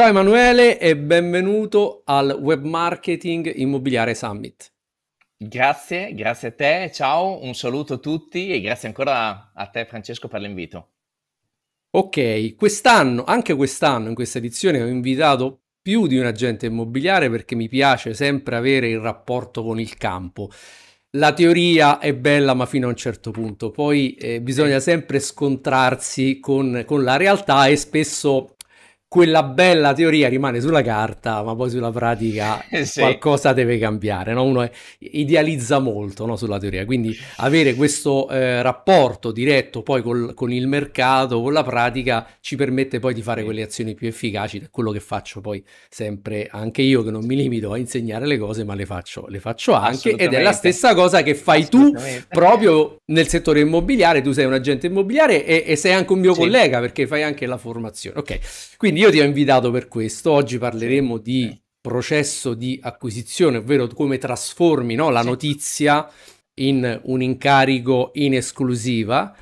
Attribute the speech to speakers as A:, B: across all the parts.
A: Ciao Emanuele e benvenuto al Web Marketing Immobiliare Summit.
B: Grazie, grazie a te, ciao, un saluto a tutti e grazie ancora a te Francesco per l'invito.
A: Ok, quest'anno, anche quest'anno in questa edizione ho invitato più di un agente immobiliare perché mi piace sempre avere il rapporto con il campo. La teoria è bella ma fino a un certo punto, poi eh, bisogna sempre scontrarsi con, con la realtà e spesso quella bella teoria rimane sulla carta, ma poi sulla pratica eh, sì. qualcosa deve cambiare. No? Uno idealizza molto no? sulla teoria, quindi avere questo eh, rapporto diretto poi col, con il mercato, con la pratica, ci permette poi di fare quelle azioni più efficaci, è quello che faccio poi sempre anche io, che non mi limito a insegnare le cose, ma le faccio, le faccio anche ed è la stessa cosa che fai tu proprio nel settore immobiliare, tu sei un agente immobiliare e, e sei anche un mio sì. collega perché fai anche la formazione. Ok, quindi io ti ho invitato per questo. Oggi parleremo di eh. processo di acquisizione, ovvero come trasformi no, la notizia in un incarico in esclusiva.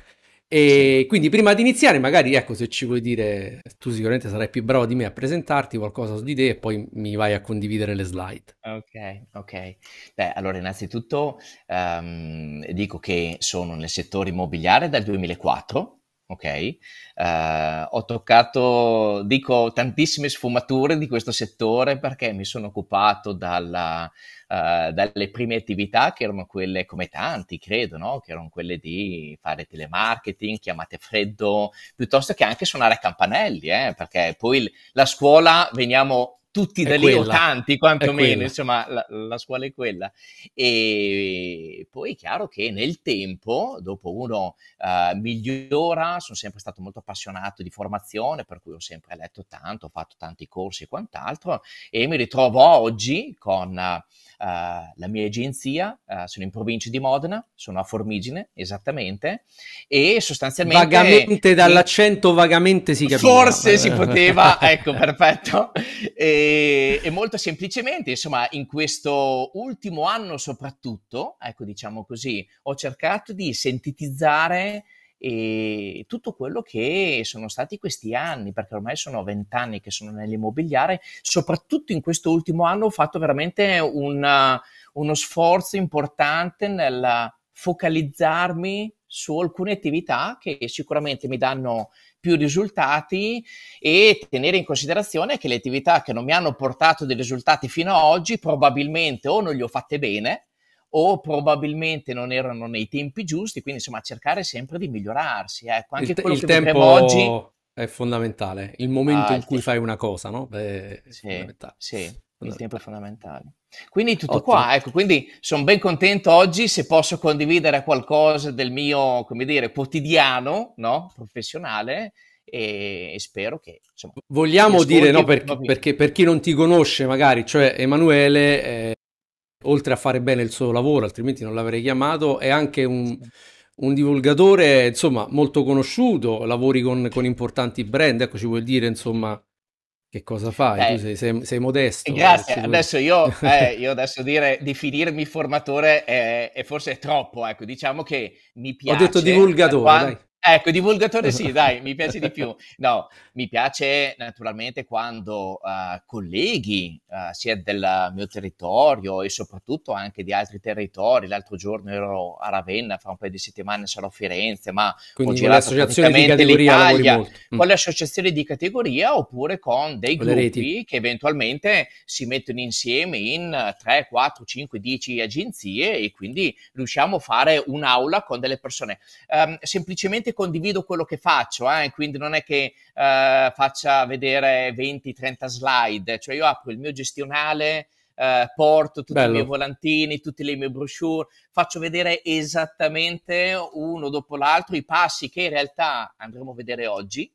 A: E quindi prima di iniziare, magari ecco se ci vuoi dire, tu sicuramente sarai più bravo di me a presentarti qualcosa su di te e poi mi vai a condividere le slide.
B: Ok, ok. Beh, allora innanzitutto um, dico che sono nel settore immobiliare dal 2004 ok? Uh, ho toccato, dico, tantissime sfumature di questo settore perché mi sono occupato dalla, uh, dalle prime attività che erano quelle, come tanti credo, no? che erano quelle di fare telemarketing, chiamate freddo, piuttosto che anche suonare campanelli, eh? perché poi la scuola veniamo tutti da lì o tanti quantomeno, insomma la, la, scuola è quella. E poi è chiaro che nel tempo, dopo uno uh, migliora, sono sempre stato molto appassionato di formazione, per cui ho sempre letto tanto, ho fatto tanti corsi e quant'altro, e mi ritrovo oggi con uh, la mia agenzia, uh, sono in provincia di Modena, sono a Formigine esattamente, e sostanzialmente... Vagamente dall'accento,
A: vagamente si capiva. Forse si poteva, ecco,
B: perfetto. E, E, molto semplicemente, insomma, in questo ultimo anno soprattutto, ecco diciamo così, ho cercato di sintetizzare eh, tutto quello che sono stati questi anni, perché ormai sono vent'anni che sono nell'immobiliare, soprattutto in questo ultimo anno ho fatto veramente una, uno sforzo importante nel focalizzarmi su alcune attività che sicuramente mi danno più risultati e tenere in considerazione che le attività che non mi hanno portato dei risultati fino ad oggi probabilmente o non le ho fatte bene o probabilmente non erano nei tempi giusti, quindi insomma cercare sempre di migliorarsi. Ecco, anche il, quello il che tempo oggi
A: è fondamentale, il momento ah, in cui tempo. fai una cosa, no? Beh, sì, sì, il tempo è fondamentale.
B: Quindi tutto Ottimo. qua, ecco, quindi sono ben contento oggi se posso condividere qualcosa del mio, come dire, quotidiano, no? professionale e, e spero che... Insomma, Vogliamo dire, no, perché,
A: perché, per chi non ti conosce magari, cioè Emanuele, eh, oltre a fare bene il suo lavoro, altrimenti non l'avrei chiamato, è anche un, un divulgatore, insomma, molto conosciuto, lavori con, con importanti brand, ecco, ci vuol dire, insomma che cosa fai? Eh, tu sei, sei, sei modesto. Eh, grazie, adesso io, eh,
B: io, adesso dire definirmi formatore è, è forse è troppo, ecco, diciamo che mi piace... Ho detto divulgatore, quando... Ecco, divulgatore sì, esatto. dai, mi piace di più. No, mi piace naturalmente quando uh, colleghi uh, sia del mio territorio e soprattutto anche di altri territori. L'altro giorno ero a Ravenna, fra un paio di settimane sarò a Firenze, ma Quindi ho girato categoria l'Italia mm. con le associazioni di categoria oppure con dei con gruppi che eventualmente si mettono insieme in 3, 4, 5, 10 agenzie e quindi riusciamo a fare un'aula con delle persone. Um, semplicemente ovviamente condivido quello che faccio, eh, quindi non è che eh, faccia vedere 20-30 slide, cioè io apro il mio gestionale, eh, porto tutti Bello. i miei volantini, tutte le mie brochure, faccio vedere esattamente uno dopo l'altro i passi che in realtà andremo a vedere oggi,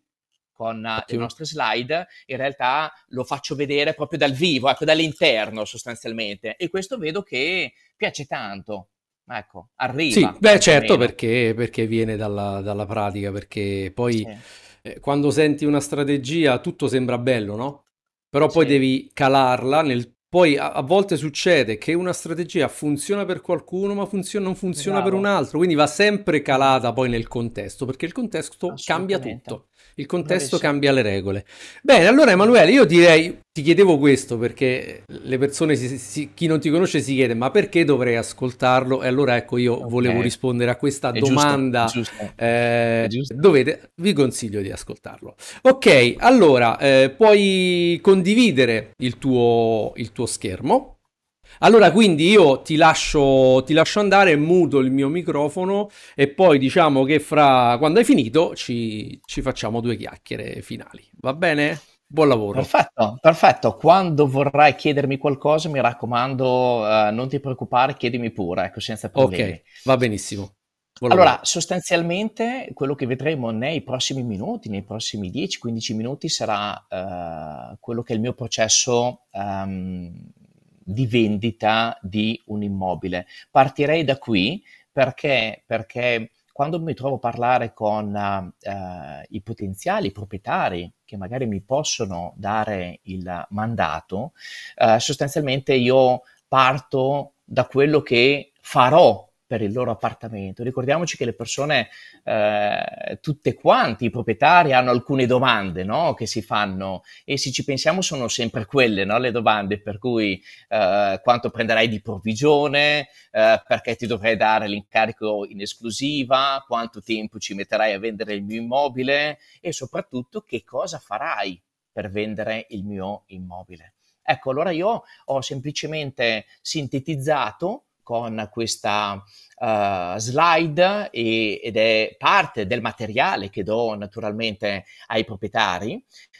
B: con eh, le nostre slide, in realtà lo faccio vedere proprio dal vivo, ecco, dall'interno sostanzialmente. E questo vedo che piace tanto. Ecco, arriva. Sì, beh, certo,
A: perché, perché, viene dalla, dalla, pratica, perché poi sì. eh, quando senti una strategia tutto sembra bello, no? Però poi sì. devi calarla nel... Poi a, a, volte succede che una strategia funziona per qualcuno, ma funziona, non funziona Bravo. per un altro, quindi va sempre calata poi nel contesto, perché il contesto cambia tutto. Il contesto cambia le regole. Bene, allora Emanuele, io direi, ti chiedevo questo perché le persone, si, si, chi non ti conosce si chiede ma perché dovrei ascoltarlo? E allora ecco, io okay. volevo rispondere a questa è domanda. Giusto, giusto. Eh, dovete, vi consiglio di ascoltarlo. Ok, allora eh, puoi condividere il tuo, il tuo schermo allora, quindi io ti lascio, ti lascio andare, muto il mio microfono e poi diciamo che fra quando hai finito ci, ci facciamo due chiacchiere finali. Va bene?
B: Buon lavoro. Perfetto, perfetto. Quando vorrai chiedermi qualcosa, mi raccomando, uh, non ti preoccupare, chiedimi pure, ecco, senza problemi. Ok, va benissimo. allora, sostanzialmente quello che vedremo nei prossimi minuti, nei prossimi 10-15 minuti, sarà uh, quello che è il mio processo um, di vendita di un immobile. Partirei da qui perché, perché quando mi trovo a parlare con uh, i potenziali proprietari che magari mi possono dare il mandato, uh, sostanzialmente io parto da quello che farò per il loro appartamento. Ricordiamoci che le persone, eh, tutte quanti, i proprietari, hanno alcune domande no? che si fanno e se ci pensiamo sono sempre quelle no? le domande per cui eh, quanto prenderai di provvigione, eh, perché ti dovrei dare l'incarico in esclusiva, quanto tempo ci metterai a vendere il mio immobile e soprattutto che cosa farai per vendere il mio immobile. Ecco, allora io ho semplicemente sintetizzato con questa uh, slide e, ed è parte del materiale che do naturalmente ai proprietari.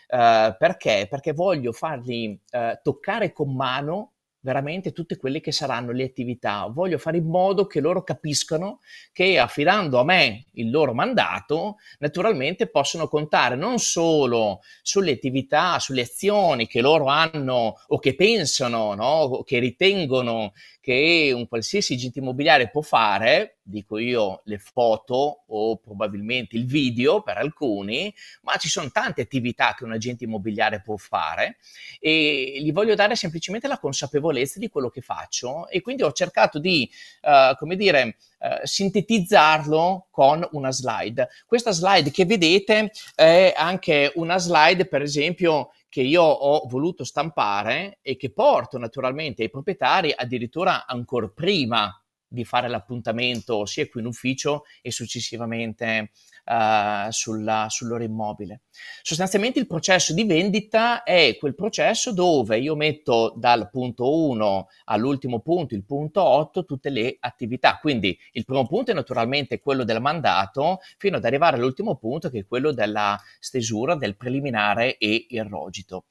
B: Uh, perché? Perché voglio fargli uh, eh, toccare con mano veramente tutte quelle che saranno le attività. Voglio fare in modo che loro capiscano che affidando a me il loro mandato, naturalmente possono contare non solo sulle attività, sulle azioni che loro hanno o che pensano, no? che ritengono che un qualsiasi agente immobiliare può fare, dico io le foto o probabilmente il video per alcuni, ma ci sono tante attività che un agente immobiliare può fare e gli voglio dare semplicemente la consapevolezza di quello che faccio e quindi ho cercato di, uh, come dire, uh, sintetizzarlo con una slide. Questa slide che vedete è anche una slide, per esempio, che io ho voluto stampare e che porto naturalmente ai proprietari addirittura ancora prima di fare l'appuntamento sia qui in ufficio e successivamente uh, sulla, sul immobile. Sostanzialmente il processo di vendita è quel processo dove io metto dal punto 1 all'ultimo punto, il punto 8, tutte le attività. Quindi il primo punto è naturalmente quello del mandato fino ad arrivare all'ultimo punto che è quello della stesura, del preliminare e il rogito.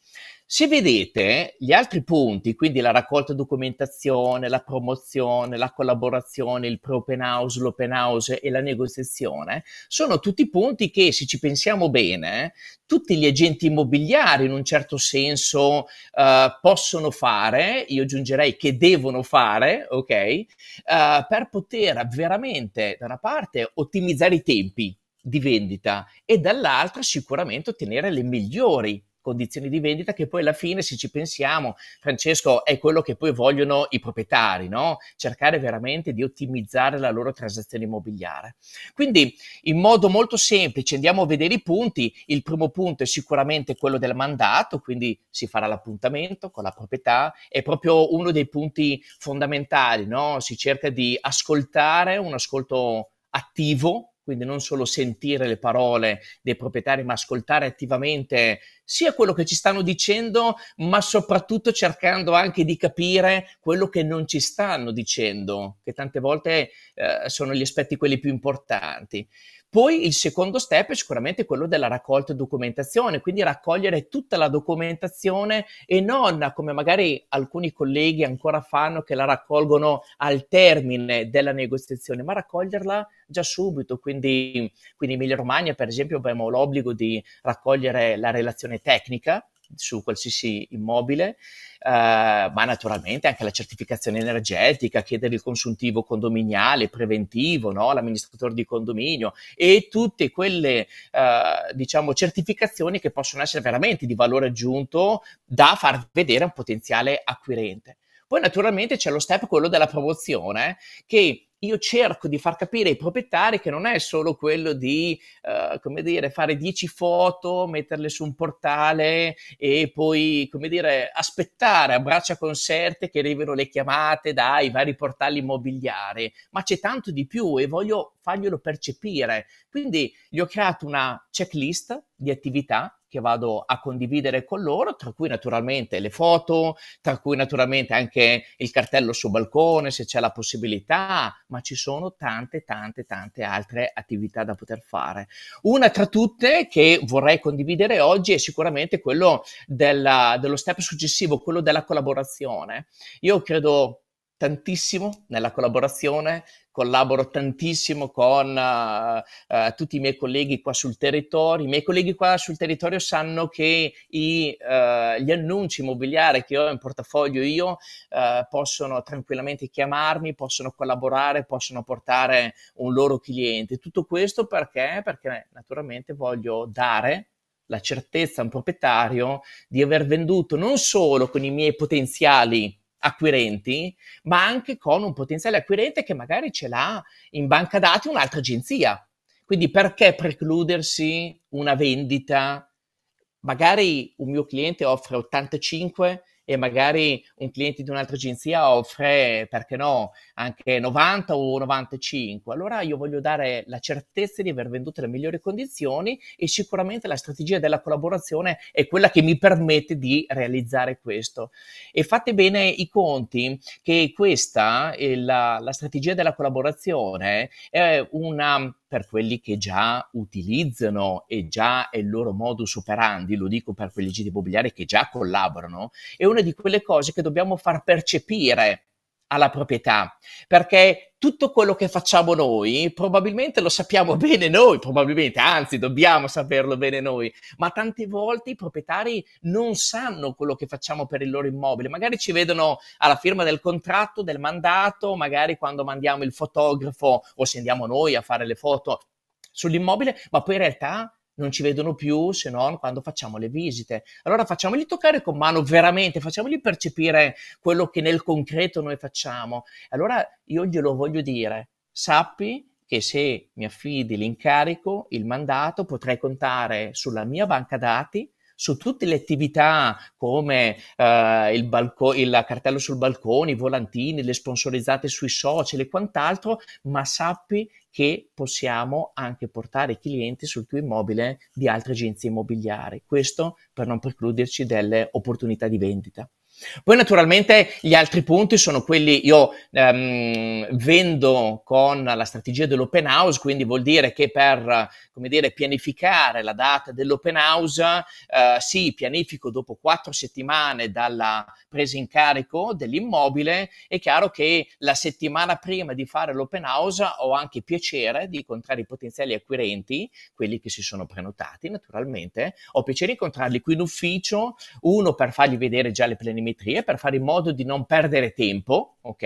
B: Se vedete gli altri punti, quindi la raccolta documentazione, la promozione, la collaborazione, il pre-open house, l'open house e la negoziazione, sono tutti punti che, se ci pensiamo bene, tutti gli agenti immobiliari in un certo senso uh, possono fare, io aggiungerei che devono fare, ok, uh, per poter veramente, da una parte, ottimizzare i tempi di vendita e dall'altra sicuramente ottenere le migliori condizioni di vendita che poi alla fine, se ci pensiamo, Francesco, è quello che poi vogliono i proprietari, no? cercare veramente di ottimizzare la loro transazione immobiliare. Quindi in modo molto semplice andiamo a vedere i punti. Il primo punto è sicuramente quello del mandato, quindi si farà l'appuntamento con la proprietà, è proprio uno dei punti fondamentali, no? si cerca di ascoltare, un ascolto attivo quindi non solo sentire le parole dei proprietari, ma ascoltare attivamente sia quello che ci stanno dicendo, ma soprattutto cercando anche di capire quello che non ci stanno dicendo, che tante volte eh, sono gli aspetti quelli più importanti. Poi il secondo step è sicuramente quello della raccolta e documentazione, quindi raccogliere tutta la documentazione e non come magari alcuni colleghi ancora fanno che la raccolgono al termine della negoziazione, ma raccoglierla già subito. Quindi, quindi in Emilia Romagna, per esempio, abbiamo l'obbligo di raccogliere la relazione tecnica su qualsiasi immobile, eh, ma naturalmente anche la certificazione energetica, chiedere il consuntivo condominiale, preventivo, no? l'amministratore di condominio e tutte quelle eh, diciamo, certificazioni che possono essere veramente di valore aggiunto da far vedere a un potenziale acquirente. Poi naturalmente c'è lo step quello della promozione che io cerco di far capire ai proprietari che non è solo quello di, uh, come dire, fare 10 foto, metterle su un portale e poi, come dire, aspettare a braccia conserte che arrivino le chiamate dai vari portali immobiliari, ma c'è tanto di più e voglio farglielo percepire. Quindi gli ho creato una checklist di attività che vado a condividere con loro, tra cui naturalmente le foto, tra cui naturalmente anche il cartello sul balcone se c'è la possibilità, ma ci sono tante, tante, tante altre attività da poter fare. Una tra tutte che vorrei condividere oggi è sicuramente quello della, dello step successivo, quello della collaborazione. Io credo tantissimo nella collaborazione collaboro tantissimo con uh, uh, tutti i miei colleghi qua sul territorio. I miei colleghi qua sul territorio sanno che i, uh, gli annunci immobiliari che ho in portafoglio io possono tranquillamente chiamarmi, possono collaborare, possono portare un loro cliente. Tutto questo perché? Perché naturalmente voglio dare la certezza a un proprietario di aver venduto non solo con i miei potenziali acquirenti, ma anche con un potenziale acquirente che magari ce l'ha in banca dati un'altra agenzia. Quindi perché precludersi una vendita? Magari un mio cliente offre 85 e magari un cliente di un'altra agenzia offre, perché no, anche 90 o 95. Allora io voglio dare la certezza di aver venduto le migliori condizioni e sicuramente la strategia della collaborazione è quella che mi permette di realizzare questo. E fate bene i conti che questa, la, la strategia della collaborazione, è una per quelli che già utilizzano e già è il loro modus operandi, lo dico per quelli di immobiliari che già collaborano, è una di quelle cose che dobbiamo far percepire alla proprietà, perché tutto quello che facciamo noi probabilmente lo sappiamo bene noi, probabilmente, anzi dobbiamo saperlo bene noi, ma tante volte i proprietari non sanno quello che facciamo per il loro immobile, magari ci vedono alla firma del contratto, del mandato, magari quando mandiamo il fotografo o se andiamo noi a fare le foto sull'immobile, ma poi in realtà non ci vedono più se non quando facciamo le visite. Allora facciamoli toccare con mano veramente, facciamoli percepire quello che nel concreto noi facciamo. Allora io glielo voglio dire, sappi che se mi affidi l'incarico, il mandato, potrei contare sulla mia banca dati su tutte le attività come eh, il, balco- il cartello sul balcone, i volantini, le sponsorizzate sui social e quant'altro, ma sappi che possiamo anche portare clienti sul tuo immobile di altre agenzie immobiliari. Questo per non precluderci delle opportunità di vendita. Poi naturalmente gli altri punti sono quelli, io ehm, vendo con la strategia dell'open house, quindi vuol dire che per dire, pianificare la data dell'open house, eh, sì, pianifico dopo quattro settimane dalla presa in carico dell'immobile, è chiaro che la settimana prima di fare l'open house ho anche piacere di incontrare i potenziali acquirenti, quelli che si sono prenotati naturalmente, ho piacere di incontrarli qui in ufficio, uno per fargli vedere già le preliminari planimetria per fare in modo di non perdere tempo, ok?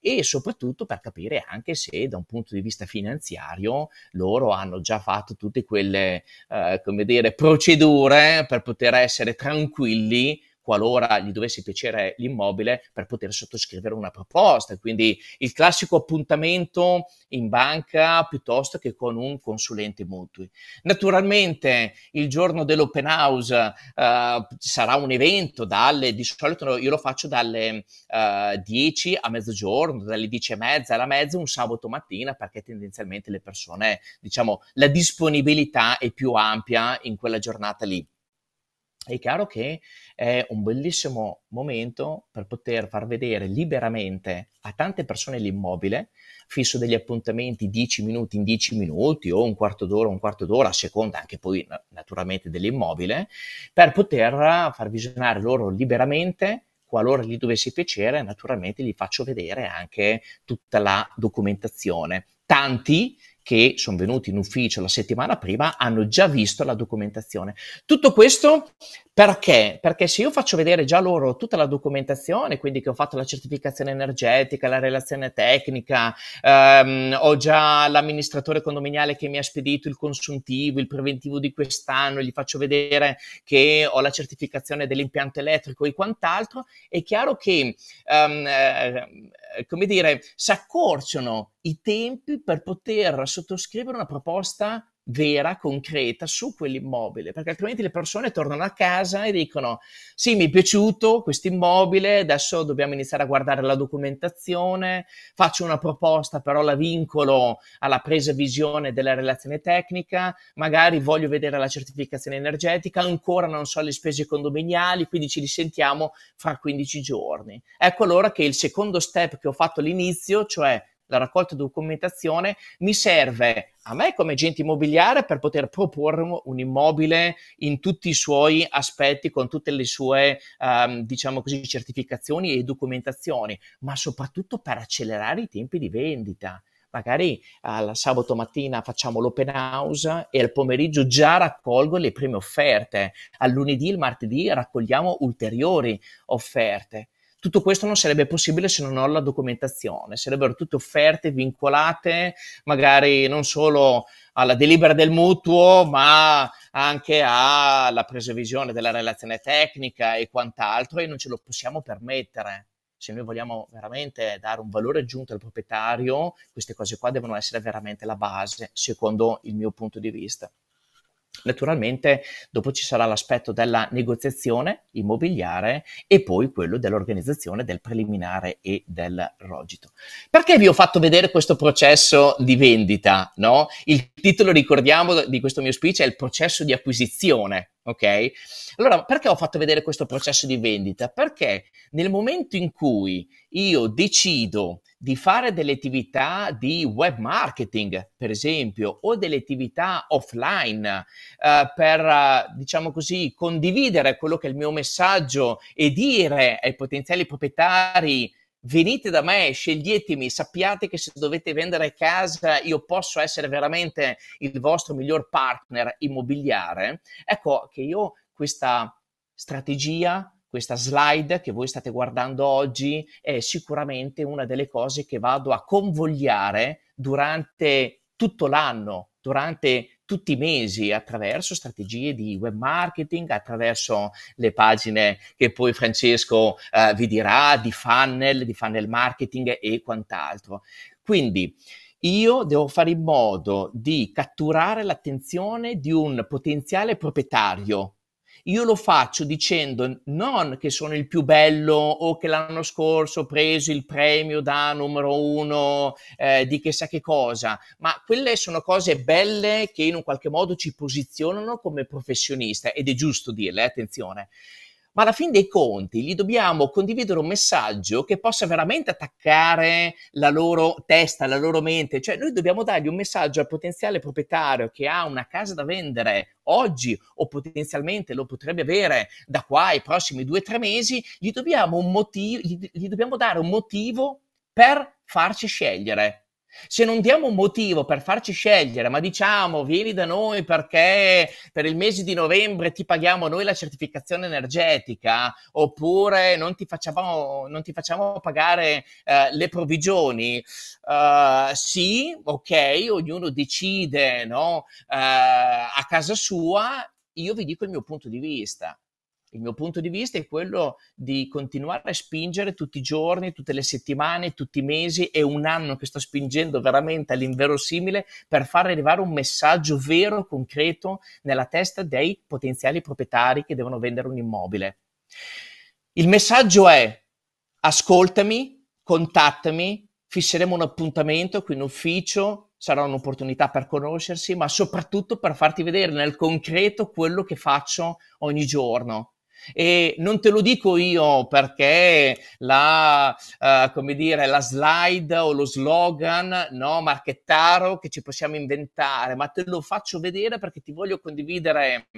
B: E soprattutto per capire anche se da un punto di vista finanziario loro hanno già fatto tutte quelle, eh, come dire, procedure per poter essere tranquilli qualora gli dovesse piacere l'immobile per poter sottoscrivere una proposta. Quindi il classico appuntamento in banca piuttosto che con un consulente mutui. Naturalmente il giorno dell'open house uh, sarà un evento dalle, di solito io lo faccio dalle uh, eh, 10 a mezzogiorno, dalle 10 e mezza alla mezza, un sabato mattina perché tendenzialmente le persone, diciamo, la disponibilità è più ampia in quella giornata lì è chiaro che è un bellissimo momento per poter far vedere liberamente a tante persone l'immobile, fisso degli appuntamenti 10 minuti in 10 minuti o un quarto d'ora, un quarto d'ora, a seconda anche poi naturalmente dell'immobile, per poter far visionare loro liberamente qualora gli dovesse piacere, naturalmente gli faccio vedere anche tutta la documentazione. Tanti che sono venuti in ufficio la settimana prima hanno già visto la documentazione. Tutto questo perché? Perché se io faccio vedere già loro tutta la documentazione, quindi che ho fatto la certificazione energetica, la relazione tecnica, ehm, ho già l'amministratore condominiale che mi ha spedito il consuntivo, il preventivo di quest'anno, gli faccio vedere che ho la certificazione dell'impianto elettrico e quant'altro, è chiaro che... Ehm, eh, eh, come dire, si accorciano i tempi per poter sottoscrivere una proposta vera, concreta su quell'immobile, perché altrimenti le persone tornano a casa e dicono sì, mi è piaciuto questo immobile, adesso dobbiamo iniziare a guardare la documentazione, faccio una proposta però la vincolo alla presa visione della relazione tecnica, magari voglio vedere la certificazione energetica, ancora non so le spese condominiali, quindi ci risentiamo fra 15 giorni. Ecco allora che il secondo step che ho fatto all'inizio, cioè la raccolta documentazione mi serve a me come agente immobiliare per poter proporre un immobile in tutti i suoi aspetti, con tutte le sue, um, diciamo così, certificazioni e documentazioni, ma soprattutto per accelerare i tempi di vendita magari al sabato mattina facciamo l'open house e al pomeriggio già raccolgo le prime offerte, al lunedì il martedì raccogliamo ulteriori offerte. Tutto questo non sarebbe possibile se non ho la documentazione, sarebbero tutte offerte vincolate magari non solo alla delibera del mutuo, ma anche alla previsione della relazione tecnica e quant'altro e non ce lo possiamo permettere. Se noi vogliamo veramente dare un valore aggiunto al proprietario, queste cose qua devono essere veramente la base, secondo il mio punto di vista. Naturalmente dopo ci sarà l'aspetto della negoziazione immobiliare e poi quello dell'organizzazione del preliminare e del rogito. Perché vi ho fatto vedere questo processo di vendita? No? Il titolo, ricordiamo, di questo mio speech è il processo di acquisizione. Okay? Allora, perché ho fatto vedere questo processo di vendita? Perché nel momento in cui io decido di fare delle attività di web marketing, per esempio, o delle attività offline eh, per, eh, diciamo così, condividere quello che è il mio messaggio e dire ai potenziali proprietari venite da me, sceglietemi, sappiate che se dovete vendere casa io posso essere veramente il vostro miglior partner immobiliare. Ecco che io questa strategia questa slide che voi state guardando oggi è sicuramente una delle cose che vado a convogliare durante tutto l'anno, durante tutti i mesi attraverso strategie di web marketing, attraverso le pagine che poi Francesco eh, vi dirà di funnel, di funnel marketing e quant'altro. Quindi io devo fare in modo di catturare l'attenzione di un potenziale proprietario io lo faccio dicendo non che sono il più bello o che l'anno scorso ho preso il premio da numero uno eh, di chissà che cosa, ma quelle sono cose belle che in un qualche modo ci posizionano come professionista ed è giusto dirle, eh, attenzione ma alla fine dei conti gli dobbiamo condividere un messaggio che possa veramente attaccare la loro testa, la loro mente, cioè noi dobbiamo dargli un messaggio al potenziale proprietario che ha una casa da vendere oggi o potenzialmente lo potrebbe avere da qua ai prossimi due o tre mesi, gli dobbiamo, motiv- gli, gli dobbiamo dare un motivo per farci scegliere se non diamo un motivo per farci scegliere, ma diciamo vieni da noi perché per il mese di novembre ti paghiamo noi la certificazione energetica, oppure non ti facciamo, non ti facciamo pagare eh, le provvigioni, uh, sì, ok, ognuno decide no? uh, a casa sua, io vi dico il mio punto di vista. Il mio punto di vista è quello di continuare a spingere tutti i giorni, tutte le settimane, tutti i mesi e un anno che sto spingendo veramente all'inverosimile per far arrivare un messaggio vero, concreto nella testa dei potenziali proprietari che devono vendere un immobile. Il messaggio è ascoltami, contattami, fisseremo un appuntamento qui in ufficio, sarà un'opportunità per conoscersi, ma soprattutto per farti vedere nel concreto quello che faccio ogni giorno. E non te lo dico io perché la, uh, come dire, la slide o lo slogan no, marchettaro che ci possiamo inventare, ma te lo faccio vedere perché ti voglio condividere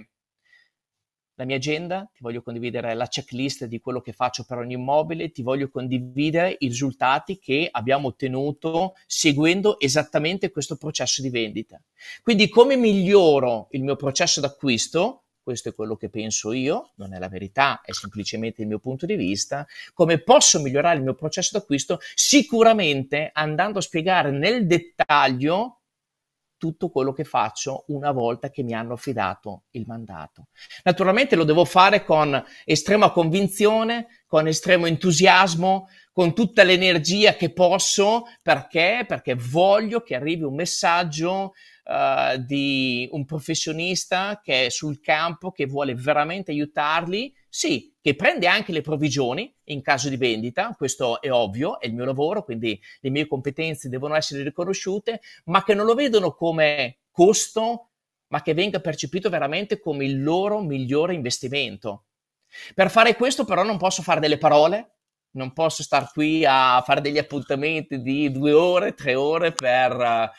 B: la mia agenda, ti voglio condividere la checklist di quello che faccio per ogni immobile, ti voglio condividere i risultati che abbiamo ottenuto seguendo esattamente questo processo di vendita. Quindi come miglioro il mio processo d'acquisto questo è quello che penso io, non è la verità, è semplicemente il mio punto di vista, come posso migliorare il mio processo d'acquisto? Sicuramente andando a spiegare nel dettaglio tutto quello che faccio una volta che mi hanno affidato il mandato. Naturalmente lo devo fare con estrema convinzione, con estremo entusiasmo, con tutta l'energia che posso, perché? Perché voglio che arrivi un messaggio uh, di un professionista che è sul campo, che vuole veramente aiutarli, sì, che prende anche le provvigioni in caso di vendita, questo è ovvio, è il mio lavoro, quindi le mie competenze devono essere riconosciute, ma che non lo vedono come costo, ma che venga percepito veramente come il loro migliore investimento. Per fare questo però non posso fare delle parole, non posso star qui a fare degli appuntamenti di due ore, tre ore per, eh,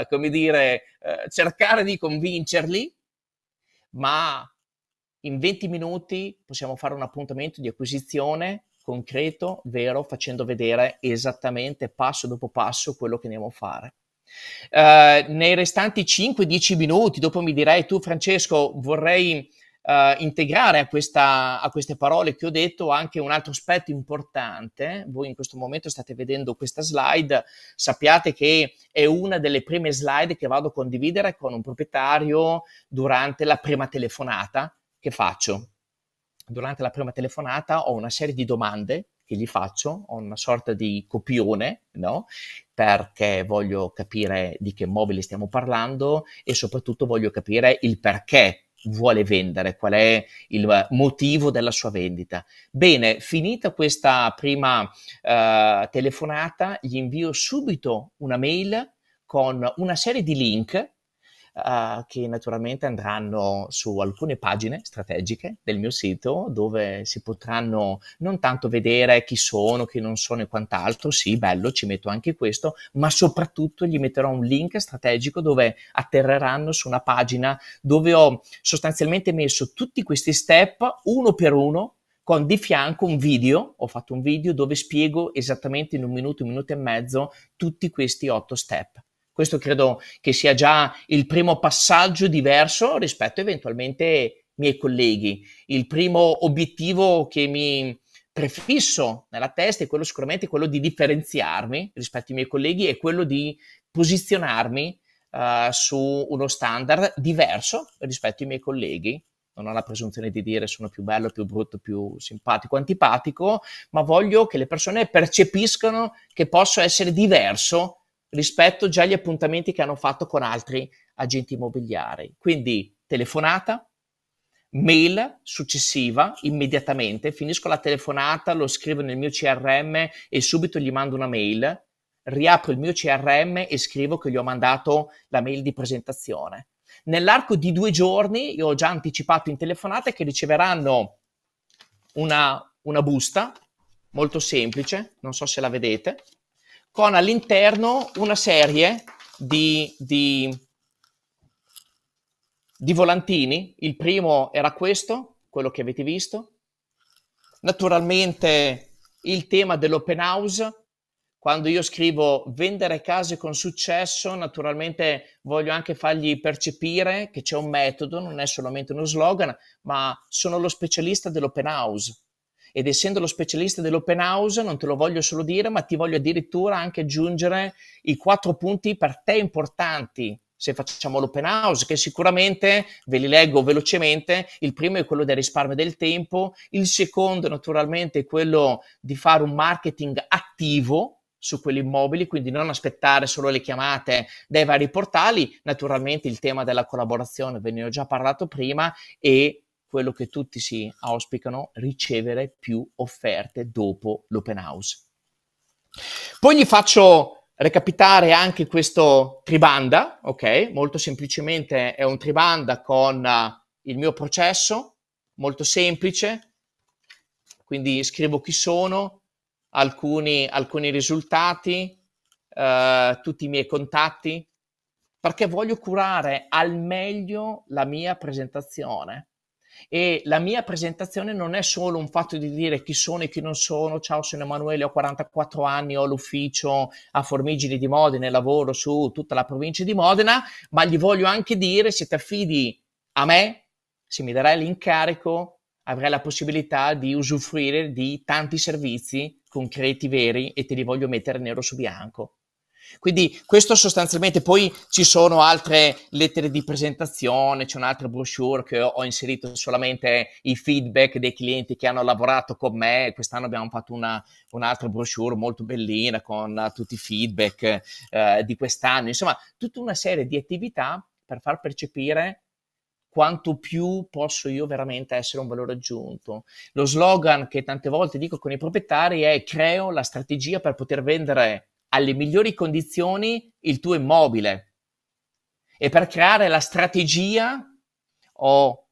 B: eh come dire, eh, cercare di convincerli, ma in 20 minuti possiamo fare un appuntamento di acquisizione concreto, vero, facendo vedere esattamente passo dopo passo quello che andiamo a fare. Eh, nei restanti 5-10 minuti, dopo mi direi tu Francesco, vorrei eh, integrare a, questa, a, queste parole che ho detto anche un altro aspetto importante. Voi in questo momento state vedendo questa slide, sappiate che è una delle prime slide che vado a condividere con un proprietario durante la prima telefonata che faccio. Durante la prima telefonata ho una serie di domande che gli faccio, ho una sorta di copione, no? Perché voglio capire di che mobile stiamo parlando e soprattutto voglio capire il perché vuole vendere, qual è il eh, motivo della sua vendita. Bene, finita questa prima eh, telefonata, gli invio subito una mail con una serie di link uh, che naturalmente andranno su alcune pagine strategiche del mio sito dove si potranno non tanto vedere chi sono, chi non sono e quant'altro, sì, bello, ci metto anche questo, ma soprattutto gli metterò un link strategico dove atterreranno su una pagina dove ho sostanzialmente messo tutti questi step uno per uno con di fianco un video, ho fatto un video dove spiego esattamente in un minuto, un minuto e mezzo tutti questi otto step. Questo credo che sia già il primo passaggio diverso rispetto eventualmente ai miei colleghi. Il primo obiettivo che mi prefisso nella testa è quello sicuramente quello di differenziarmi rispetto ai miei colleghi e quello di posizionarmi uh, su uno standard diverso rispetto ai miei colleghi non ho la presunzione di dire sono più bello, più brutto, più simpatico, antipatico, ma voglio che le persone percepiscano che posso essere diverso rispetto già agli appuntamenti che hanno fatto con altri agenti immobiliari. Quindi telefonata, mail successiva immediatamente, finisco la telefonata, lo scrivo nel mio CRM e subito gli mando una mail, riapro il mio CRM e scrivo che gli ho mandato la mail di presentazione. Nell'arco di due giorni, io ho già anticipato in telefonata che riceveranno una, una busta molto semplice, non so se la vedete, con all'interno una serie di, di, di volantini. Il primo era questo, quello che avete visto. Naturalmente il tema dell'open house quando io scrivo vendere case con successo, naturalmente voglio anche fargli percepire che c'è un metodo, non è solamente uno slogan, ma sono lo specialista dell'open house ed essendo lo specialista dell'open house non te lo voglio solo dire, ma ti voglio addirittura anche aggiungere i quattro punti per te importanti se facciamo l'open house, che sicuramente ve li leggo velocemente. Il primo è quello del risparmio del tempo, il secondo naturalmente è quello di fare un marketing attivo su quegli immobili, quindi non aspettare solo le chiamate dai vari portali, naturalmente il tema della collaborazione ve ne ho già parlato prima e quello che tutti si auspicano, ricevere più offerte dopo l'open house. Poi gli faccio recapitare anche questo tribanda, ok? Molto semplicemente è un tribanda con eh, il mio processo, molto semplice, quindi scrivo chi sono, alcuni, alcuni risultati, eh, tutti i miei contatti, perché voglio curare al meglio la mia presentazione e la mia presentazione non è solo un fatto di dire chi sono e chi non sono, ciao sono Emanuele, ho 44 anni, ho l'ufficio a Formigili di Modena e lavoro su tutta la provincia di Modena, ma gli voglio anche dire se ti affidi a me, se mi darai l'incarico, avrai la possibilità di usufruire di tanti servizi concreti, veri e te li voglio mettere nero su bianco. Quindi questo sostanzialmente, poi ci sono altre lettere di presentazione, c'è un'altra brochure che ho inserito solamente i feedback dei clienti che hanno lavorato con me, quest'anno abbiamo fatto una, un'altra brochure molto bellina con tutti i feedback eh, di quest'anno, insomma tutta una serie di attività per far percepire quanto più posso io veramente essere un valore aggiunto. Lo slogan che tante volte dico con i proprietari è creo la strategia per poter vendere alle migliori condizioni il tuo immobile e per creare la strategia ho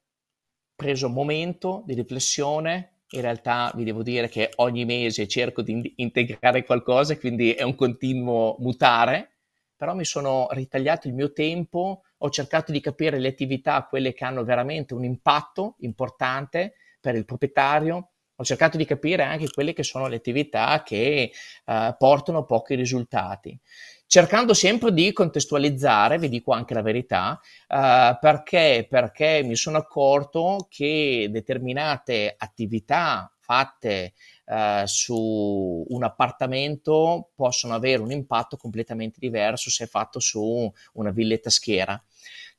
B: preso un momento di riflessione. In realtà vi devo dire che ogni mese cerco di integrare qualcosa, quindi è un continuo mutare, però mi sono ritagliato il mio tempo, ho cercato di capire le attività, quelle che hanno veramente un impatto importante per il proprietario, ho cercato di capire anche quelle che sono le attività che eh, portano pochi risultati, cercando sempre di contestualizzare, vi dico anche la verità, eh, perché, perché mi sono accorto che determinate attività fatte eh, su un appartamento possono avere un impatto completamente diverso se fatto su una villetta schiera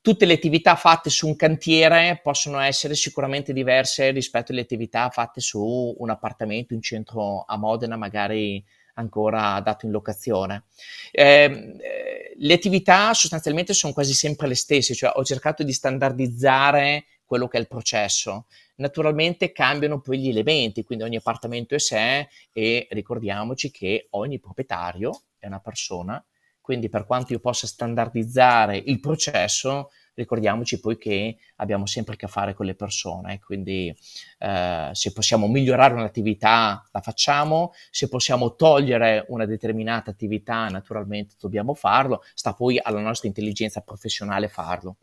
B: tutte le attività fatte su un cantiere possono essere sicuramente diverse rispetto alle attività fatte su un appartamento in centro a Modena, magari ancora dato in locazione. Eh, le attività sostanzialmente sono quasi sempre le stesse, cioè ho cercato di standardizzare quello che è il processo. Naturalmente cambiano poi gli elementi, quindi ogni appartamento è sé e ricordiamoci che ogni proprietario è una persona quindi per quanto io possa standardizzare il processo, ricordiamoci poi che abbiamo sempre a che fare con le persone, quindi eh, se possiamo migliorare un'attività la facciamo, se possiamo togliere una determinata attività naturalmente dobbiamo farlo, sta poi alla nostra intelligenza professionale farlo.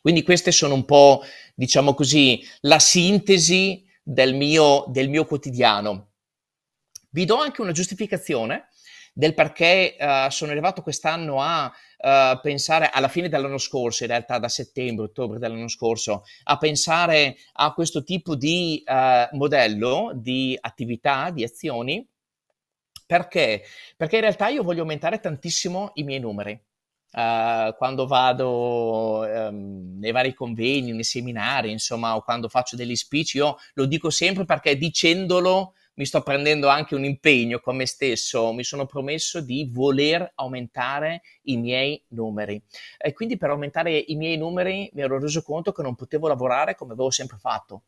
B: Quindi queste sono un po', diciamo così, la sintesi del mio, del mio quotidiano. Vi do anche una giustificazione del perché uh, sono arrivato quest'anno a uh, pensare, alla fine dell'anno scorso, in realtà da settembre, ottobre dell'anno scorso, a pensare a questo tipo di uh, modello di attività, di azioni. Perché? Perché in realtà io voglio aumentare tantissimo i miei numeri. Uh, quando vado um, nei vari convegni, nei seminari, insomma, o quando faccio degli speech, io lo dico sempre perché dicendolo mi sto prendendo anche un impegno con me stesso, mi sono promesso di voler aumentare i miei numeri. E quindi per aumentare i miei numeri mi ero reso conto che non potevo lavorare come avevo sempre fatto.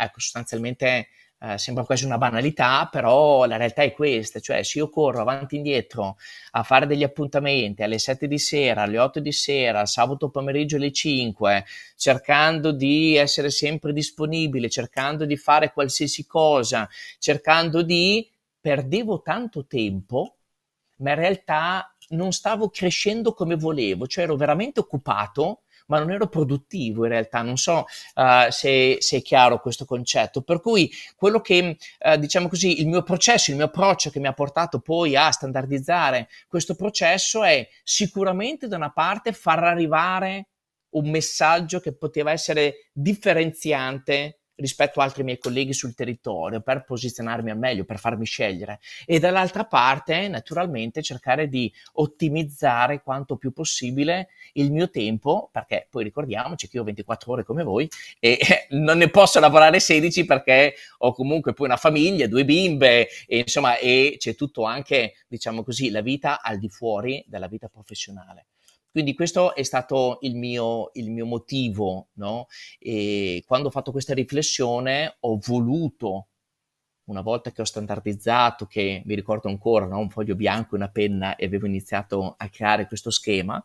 B: Ecco, sostanzialmente eh, sembra quasi una banalità, però la realtà è questa, cioè se io corro avanti e indietro a fare degli appuntamenti alle 7 di sera, alle 8 di sera, sabato pomeriggio alle 5, cercando di essere sempre disponibile, cercando di fare qualsiasi cosa, cercando di... perdevo tanto tempo, ma in realtà non stavo crescendo come volevo, cioè ero veramente occupato ma non ero produttivo in realtà, non so uh, se, se, è chiaro questo concetto. Per cui quello che, uh, diciamo così, il mio processo, il mio approccio che mi ha portato poi a standardizzare questo processo è sicuramente da una parte far arrivare un messaggio che poteva essere differenziante rispetto ad altri miei colleghi sul territorio per posizionarmi al meglio, per farmi scegliere e dall'altra parte naturalmente cercare di ottimizzare quanto più possibile il mio tempo perché poi ricordiamoci che io ho 24 ore come voi e non ne posso lavorare 16 perché ho comunque poi una famiglia, due bimbe e insomma e c'è tutto anche diciamo così la vita al di fuori della vita professionale. Quindi questo è stato il mio, il mio motivo, no? E quando ho fatto questa riflessione ho voluto, una volta che ho standardizzato, che mi ricordo ancora, no? un foglio bianco e una penna e avevo iniziato a creare questo schema,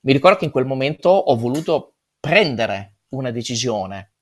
B: mi ricordo che in quel momento ho voluto prendere una decisione,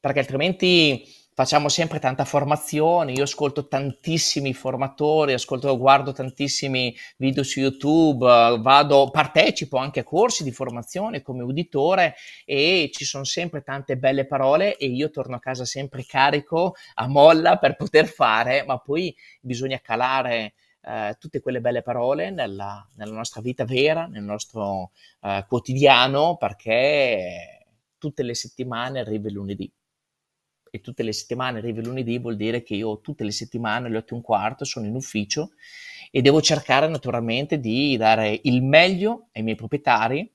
B: perché altrimenti facciamo sempre tanta formazione, io ascolto tantissimi formatori, ascolto, guardo tantissimi video su YouTube, vado, partecipo anche a corsi di formazione come uditore e ci sono sempre tante belle parole e io torno a casa sempre carico, a molla per poter fare, ma poi bisogna calare eh, tutte quelle belle parole nella, nella, nostra vita vera, nel nostro eh, quotidiano, perché tutte le settimane arriva il lunedì e tutte le settimane arriva lunedì vuol dire che io tutte le settimane alle 8 e un quarto sono in ufficio e devo cercare naturalmente di dare il meglio ai miei proprietari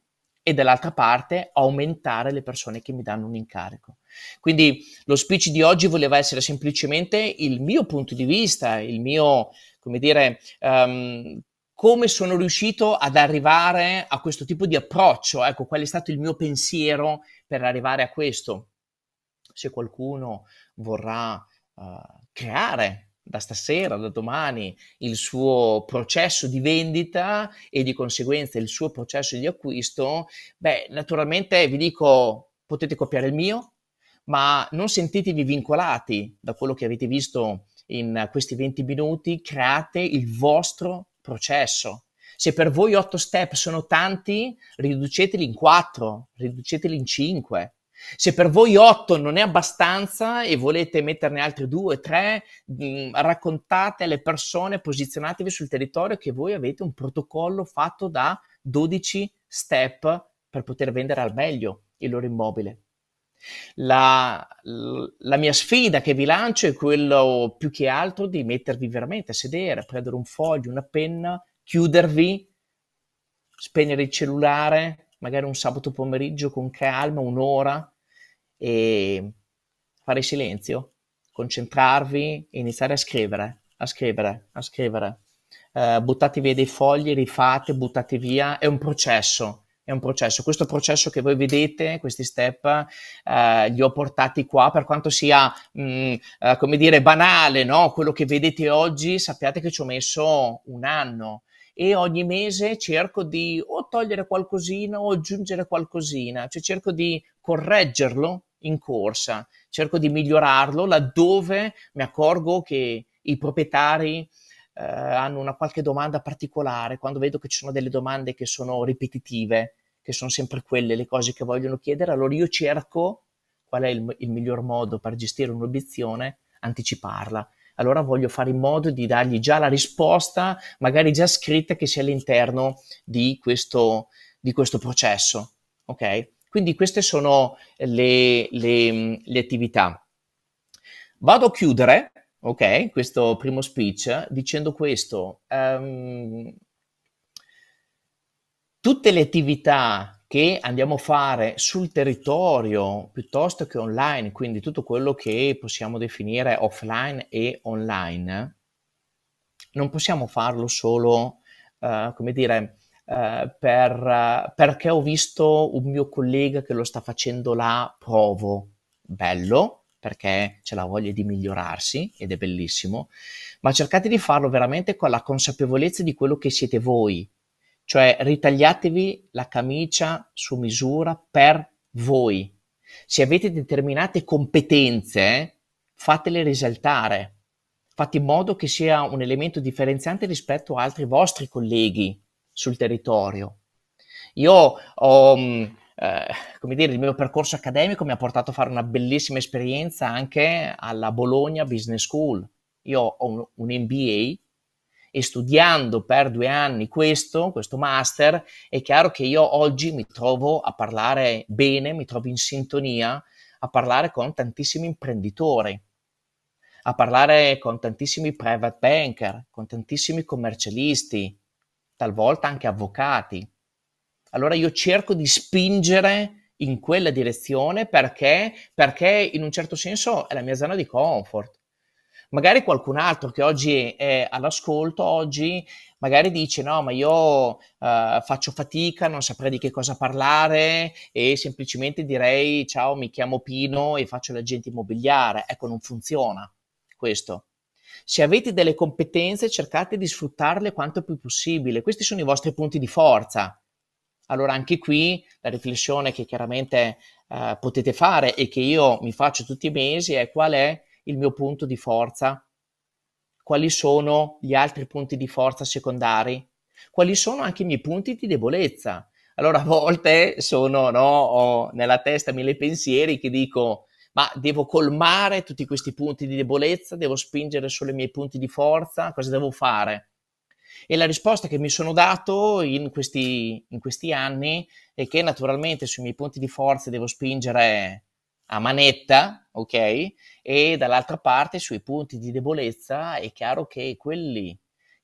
B: e dall'altra parte aumentare le persone che mi danno un incarico. Quindi lo speech di oggi voleva essere semplicemente il mio punto di vista, il mio, come dire, um, come sono riuscito ad arrivare a questo tipo di approccio, ecco qual è stato il mio pensiero per arrivare a questo se qualcuno vorrà uh, creare da stasera, da domani, il suo processo di vendita e di conseguenza il suo processo di acquisto, beh, naturalmente vi dico, potete copiare il mio, ma non sentitevi vincolati da quello che avete visto in questi 20 minuti, create il vostro processo. Se per voi 8 step sono tanti, riduceteli in 4, riduceteli in 5, se per voi 8 non è abbastanza e volete metterne altri 2 o 3, raccontate alle persone, posizionatevi sul territorio che voi avete un protocollo fatto da 12 step per poter vendere al meglio il loro immobile. La, la, mia sfida che vi lancio è quello più che altro di mettervi veramente a sedere, prendere un foglio, una penna, chiudervi, spegnere il cellulare, magari un sabato pomeriggio con calma, un'ora, e fare silenzio, concentrarvi e iniziare a scrivere, a scrivere, a scrivere. Eh, buttate via dei fogli, rifate, buttate via, è un processo, è un processo. Questo processo che voi vedete, questi step, eh, li ho portati qua, per quanto sia, mh, mm, eh, come dire, banale, no? Quello che vedete oggi, sappiate che ci ho messo un anno e ogni mese cerco di o togliere qualcosina o aggiungere qualcosina, cioè cerco di correggerlo in corsa, cerco di migliorarlo laddove mi accorgo che i proprietari eh, hanno una qualche domanda particolare, quando vedo che ci sono delle domande che sono ripetitive, che sono sempre quelle le cose che vogliono chiedere, allora io cerco qual è il, il miglior modo per gestire un'obiezione, anticiparla. Allora voglio fare in modo di dargli già la risposta, magari già scritta, che sia all'interno di questo, di questo processo. Ok? Quindi queste sono le, le, mm, le attività. Vado a chiudere, ok, questo primo speech dicendo questo. Um, tutte le attività che andiamo a fare sul territorio piuttosto che online, quindi tutto quello che possiamo definire offline e online, non possiamo farlo solo, uh, come dire, eh, per, perché ho visto un mio collega che lo sta facendo là, provo, bello, perché c'è la voglia di migliorarsi ed è bellissimo, ma cercate di farlo veramente con la consapevolezza di quello che siete voi, cioè ritagliatevi la camicia su misura per voi. Se avete determinate competenze, fatele risaltare, fate in modo che sia un elemento differenziante rispetto ad altri vostri colleghi sul territorio. Io ho, mm, eh, come dire, il mio percorso accademico mi ha portato a fare una bellissima esperienza anche alla Bologna Business School. Io ho un, un MBA e studiando per due anni questo, questo master, è chiaro che io oggi mi trovo a parlare bene, mi trovo in sintonia a parlare con tantissimi imprenditori, a parlare con tantissimi private banker, con tantissimi commercialisti, talvolta anche avvocati. Allora io cerco di spingere in quella direzione perché, perché in un certo senso è la mia zona di comfort. Magari qualcun altro che oggi è all'ascolto, oggi magari dice no, ma io eh, faccio fatica, non saprei di che cosa parlare e semplicemente direi ciao, mi chiamo Pino e faccio l'agente immobiliare. Ecco, non funziona questo se avete delle competenze, cercate di sfruttarle quanto più possibile. Questi sono i vostri punti di forza. Allora anche qui la riflessione che chiaramente eh, potete fare e che io mi faccio tutti i mesi è qual è il mio punto di forza, quali sono gli altri punti di forza secondari, quali sono anche i miei punti di debolezza. Allora a volte sono, no, ho nella testa mille pensieri che dico ma devo colmare tutti questi punti di debolezza, devo spingere solo i miei punti di forza, cosa devo fare? E la risposta che mi sono dato in questi, in questi anni è che naturalmente sui miei punti di forza devo spingere a manetta, ok? E dall'altra parte sui punti di debolezza è chiaro che quelli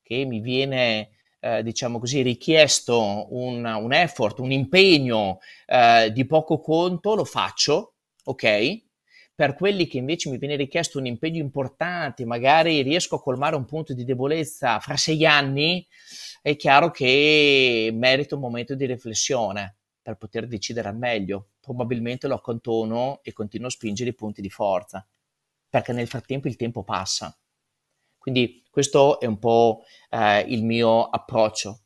B: che mi viene eh, diciamo così, richiesto un, un effort, un impegno eh, di poco conto, lo faccio, ok? per quelli che invece mi viene richiesto un impegno importante, magari riesco a colmare un punto di debolezza fra sei anni, è chiaro che merito un momento di riflessione per poter decidere al meglio. Probabilmente lo accantono e continuo a spingere i punti di forza, perché nel frattempo il tempo passa. Quindi questo è un po' eh, il mio approccio.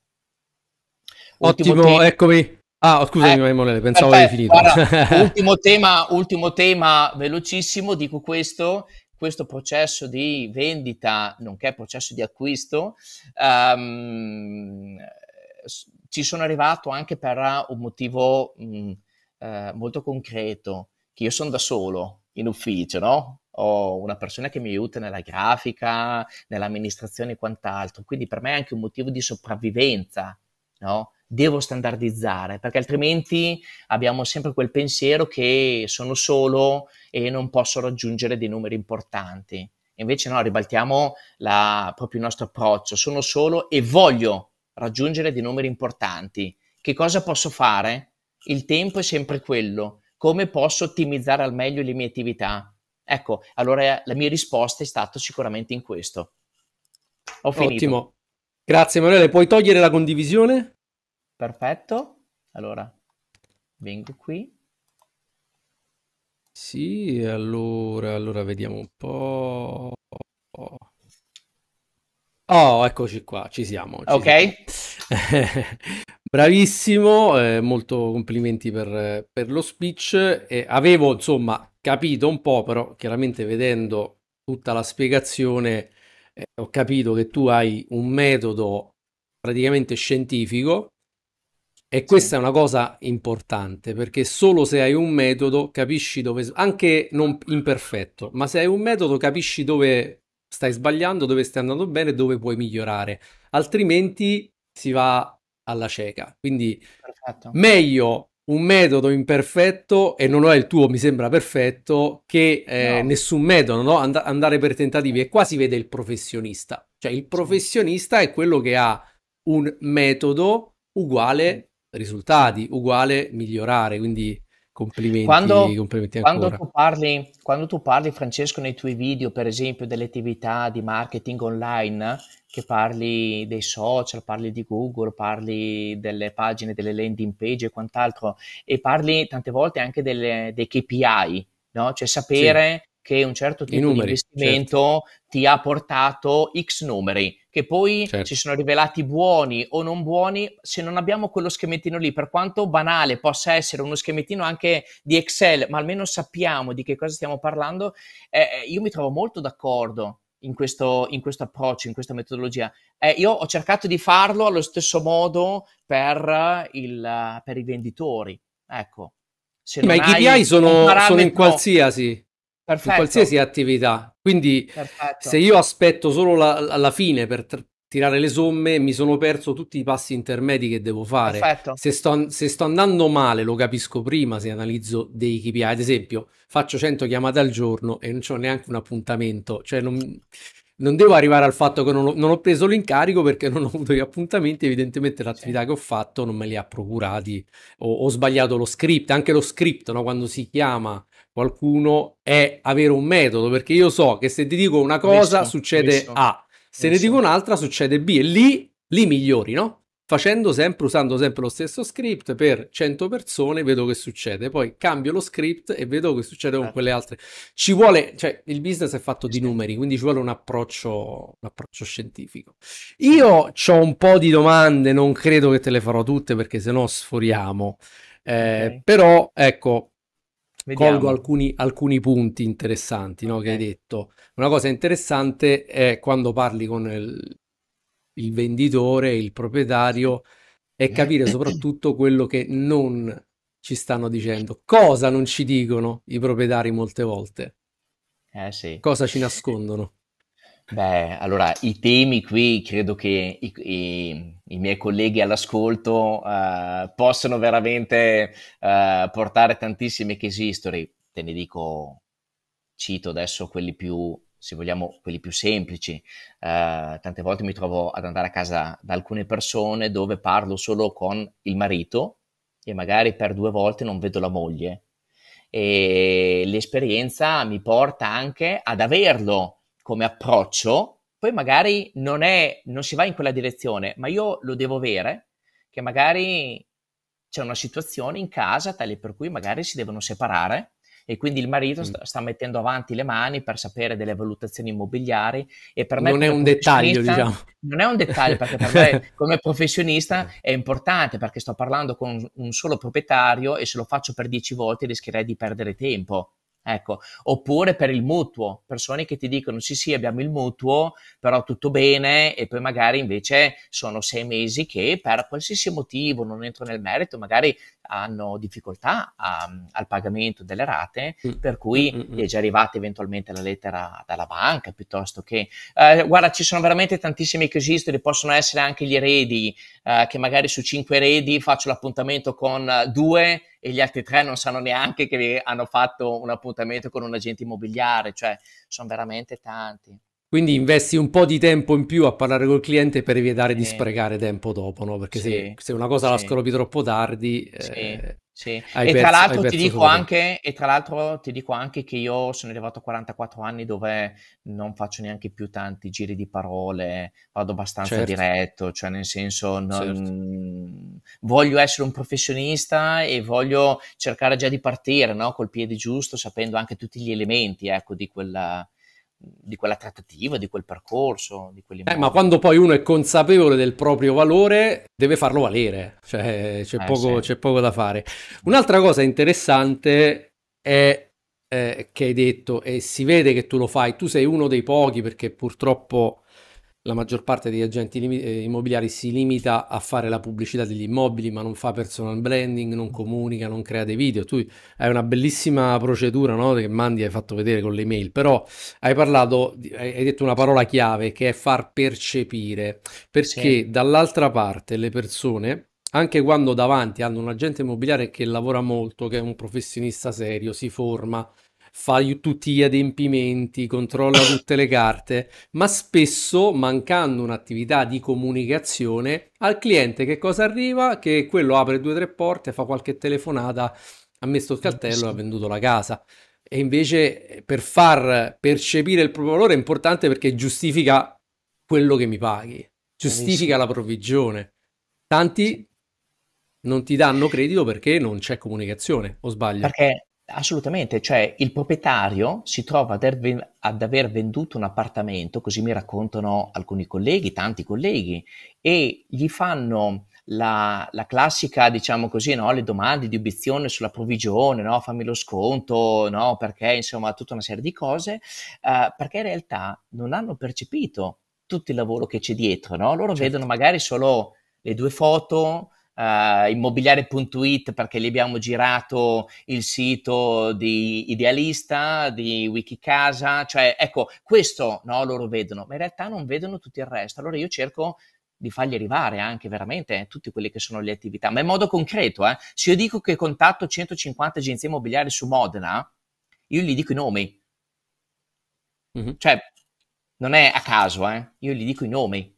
A: Ottimo, te- eccomi. Ah, oh, scusami, eh, Molene, pensavo perfetto, finito. Guarda,
B: ultimo, tema, ultimo tema velocissimo, dico questo, questo processo di vendita, nonché processo di acquisto, um, ci sono arrivato anche per un motivo mh, mm, eh, molto concreto, che io sono da solo in ufficio, no? Ho una persona che mi aiuta nella grafica, nell'amministrazione e quant'altro, quindi per me è anche un motivo di sopravvivenza, no? devo standardizzare, perché altrimenti abbiamo sempre quel pensiero che sono solo e non posso raggiungere dei numeri importanti. Invece no, ribaltiamo la, proprio il nostro approccio, sono solo e voglio raggiungere dei numeri importanti. Che cosa posso fare? Il tempo è sempre quello. Come posso ottimizzare al meglio le mie attività? Ecco, allora la mia risposta è stata sicuramente in questo.
A: Ho finito. Ottimo. Grazie Emanuele, puoi togliere la condivisione? perfetto.
B: Allora, vengo qui.
A: Sì, allora, allora vediamo un
B: po'.
A: Oh, eccoci qua, ci siamo.
B: Ci ok.
A: Siamo. Bravissimo, eh, molto complimenti per, per lo speech. Eh, avevo insomma capito un po', però chiaramente vedendo tutta la spiegazione eh, ho capito che tu hai un metodo praticamente scientifico e questa sì. è una cosa importante perché solo se hai un metodo capisci dove, anche non imperfetto, ma se hai un metodo capisci dove stai sbagliando, dove stai andando bene dove puoi migliorare, altrimenti si va alla cieca. Quindi Perfetto. meglio un metodo imperfetto e non è il tuo, mi sembra perfetto, che eh, no. nessun metodo, no? And- andare per tentativi e qua si vede il professionista. Cioè il professionista sì. è quello che ha un metodo uguale mm risultati, uguale migliorare, quindi complimenti, quando, complimenti quando, tu
B: parli, quando tu parli, Francesco, nei tuoi video, per esempio, delle attività di marketing online, che parli dei social, parli di Google, parli delle pagine, delle landing page e quant'altro, e parli tante volte anche delle, dei KPI, no? Cioè sapere... Sì che un certo tipo numeri, di certo. investimento certo. ti ha portato X numeri che poi certo. si sono rivelati buoni o non buoni, se non abbiamo quello schemettino lì, per quanto banale possa essere uno schemettino anche di Excel, ma almeno sappiamo di che cosa stiamo parlando, eh, eh io mi trovo molto d'accordo in questo, in questo, approccio, in questa metodologia. Eh, io ho cercato di farlo allo stesso modo per, il, per i venditori. Ecco. ma i KPI sono, sono, in qualsiasi, in qualsiasi
A: attività. Quindi
B: Perfetto. se io
A: aspetto solo la, la fine per t- tirare le somme, mi sono perso tutti i passi intermedi che devo fare. Se sto, se sto, andando male, lo capisco prima se analizzo dei KPI. Ad esempio, faccio 100 chiamate al giorno e non ho neanche un appuntamento. Cioè non, non, devo arrivare al fatto che non ho, non ho, preso l'incarico perché non ho avuto gli appuntamenti. Evidentemente l'attività sì. che ho fatto non me li ha procurati. Ho, ho sbagliato lo script. Anche lo script, no? quando si chiama qualcuno è avere un metodo, perché io so che se ti dico una cosa visto, succede visto, A, se visto. ne dico un'altra succede B e lì, lì migliori, no? Facendo sempre, usando sempre lo stesso script per 100 persone, vedo che succede. Poi cambio lo script e vedo che succede con certo. quelle altre. Ci vuole, cioè, il business è fatto di numeri, quindi ci vuole un approccio, un approccio scientifico. Io ho un po' di domande, non credo che te le farò tutte perché se no sforiamo. Eh, okay. Però, ecco, Vediamo. colgo alcuni, alcuni, punti interessanti no, okay. che hai detto. Una cosa interessante è quando parli con il, il venditore, il proprietario, è capire soprattutto quello che non ci stanno dicendo, cosa non ci dicono i proprietari molte volte, eh sì. cosa ci nascondono.
B: Beh, allora i temi qui credo che i, i, i miei colleghi all'ascolto uh, possano veramente uh, portare tantissime case history. Te ne dico, cito adesso quelli più, se vogliamo, quelli più semplici. Uh, tante volte mi trovo ad andare a casa da alcune persone dove parlo solo con il marito e magari per due volte non vedo la moglie. E l'esperienza mi porta anche ad averlo come approccio, poi magari non, è, non si va in quella direzione, ma io lo devo avere, che magari c'è una situazione in casa tale per cui magari si devono separare e quindi il marito mm. sta, mettendo avanti le mani per sapere delle valutazioni immobiliari e per me non è un dettaglio diciamo non è un dettaglio perché per me come professionista è importante perché sto parlando con un solo proprietario e se lo faccio per dieci volte rischierei di perdere tempo Ecco, oppure per il mutuo, persone che ti dicono sì sì abbiamo il mutuo, però tutto bene e poi magari invece sono sei mesi che per qualsiasi motivo, non entro nel merito, magari hanno difficoltà a, al pagamento delle rate, mm. per cui mm, mm, mm. è già arrivata eventualmente la lettera dalla banca, piuttosto che eh, guarda, ci sono veramente tantissimi che esistono, possono essere anche gli eredi, eh, che magari su cinque eredi faccio l'appuntamento con due e gli altri tre non sanno neanche che hanno fatto un appuntamento con un agente immobiliare, cioè sono veramente tanti.
A: Quindi investi un po' di tempo in più a parlare col cliente per evitare di sprecare tempo dopo, no? Perché sì, se, se, una cosa sì. la scropi troppo tardi... Sì, eh, sì. E, perso, tra l'altro ti dico anche,
B: e tra l'altro ti dico anche che io sono arrivato a 44 anni dove non faccio neanche più tanti giri di parole, vado abbastanza certo. diretto, cioè nel senso non, certo. voglio essere un professionista e voglio cercare già di partire no? col piede giusto, sapendo anche tutti gli elementi ecco, di quella di quella trattativa, di quel percorso, di eh,
A: ma quando poi uno è consapevole del proprio valore, deve farlo valere, cioè c'è, eh, poco, sì. c'è poco, da fare. Un'altra cosa interessante è eh, che hai detto, e si vede che tu lo fai, tu sei uno dei pochi, perché purtroppo la maggior parte degli agenti eh, immobiliari si limita a fare la pubblicità degli immobili, ma non fa personal branding, non comunica, non crea dei video. Tu hai una bellissima procedura no? che mandi, hai fatto vedere con le mail, però hai parlato, hai detto una parola chiave che è far percepire, perché sì. dall'altra parte le persone anche quando davanti hanno un agente immobiliare che lavora molto, che è un professionista serio, si forma, fai tutti gli adempimenti, controlla tutte le carte, ma spesso mancando un'attività di comunicazione al cliente che cosa arriva? Che quello apre due o tre porte, fa qualche telefonata, ha messo il cartello e ha venduto la casa. E invece per far percepire il proprio valore è importante perché giustifica quello che mi paghi, giustifica la provvigione. Tanti non ti danno credito perché non c'è
B: comunicazione, o sbaglio? Perché Assolutamente, cioè il proprietario si trova ad, er- ad, aver venduto un appartamento, così mi raccontano alcuni colleghi, tanti colleghi, e gli fanno la, la classica, diciamo così, no? le domande di obiezione sulla provvigione, no? fammi lo sconto, no? perché insomma tutta una serie di cose, eh, perché in realtà non hanno percepito tutto il lavoro che c'è dietro, loro certo. vedono magari solo le due foto, uh, eh, immobiliare.it perché lì abbiamo girato il sito di Idealista, di Wikicasa, cioè ecco, questo no, loro vedono, ma in realtà non vedono tutto il resto. Allora io cerco di fargli arrivare anche veramente eh, tutte quelle che sono le attività, ma in modo concreto. Eh. Se io dico che contatto 150 agenzie immobiliari su Modena, io gli dico i nomi. Mm-hmm. Cioè, non è a caso, eh. io gli dico i nomi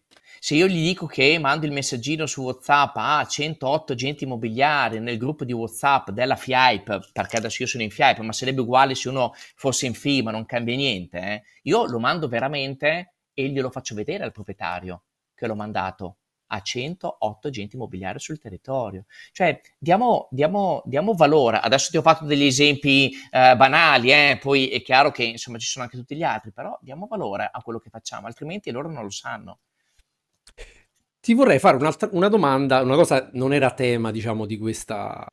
B: se io gli dico che mando il messaggino su WhatsApp a 108 agenti immobiliari nel gruppo di WhatsApp della FIAIP, perché adesso io sono in FIAIP, ma sarebbe uguale se uno fosse in FIMA, non cambia niente, eh, io lo mando veramente e glielo faccio vedere al proprietario che l'ho mandato a 108 agenti immobiliari sul territorio. Cioè, diamo, diamo, diamo, valore. Adesso ti ho fatto degli esempi eh, banali, eh? poi è chiaro che insomma ci sono anche tutti gli altri, però diamo valore a quello che facciamo, altrimenti loro non lo sanno.
A: Ti vorrei fare una domanda, una cosa non era tema, diciamo, di, questa,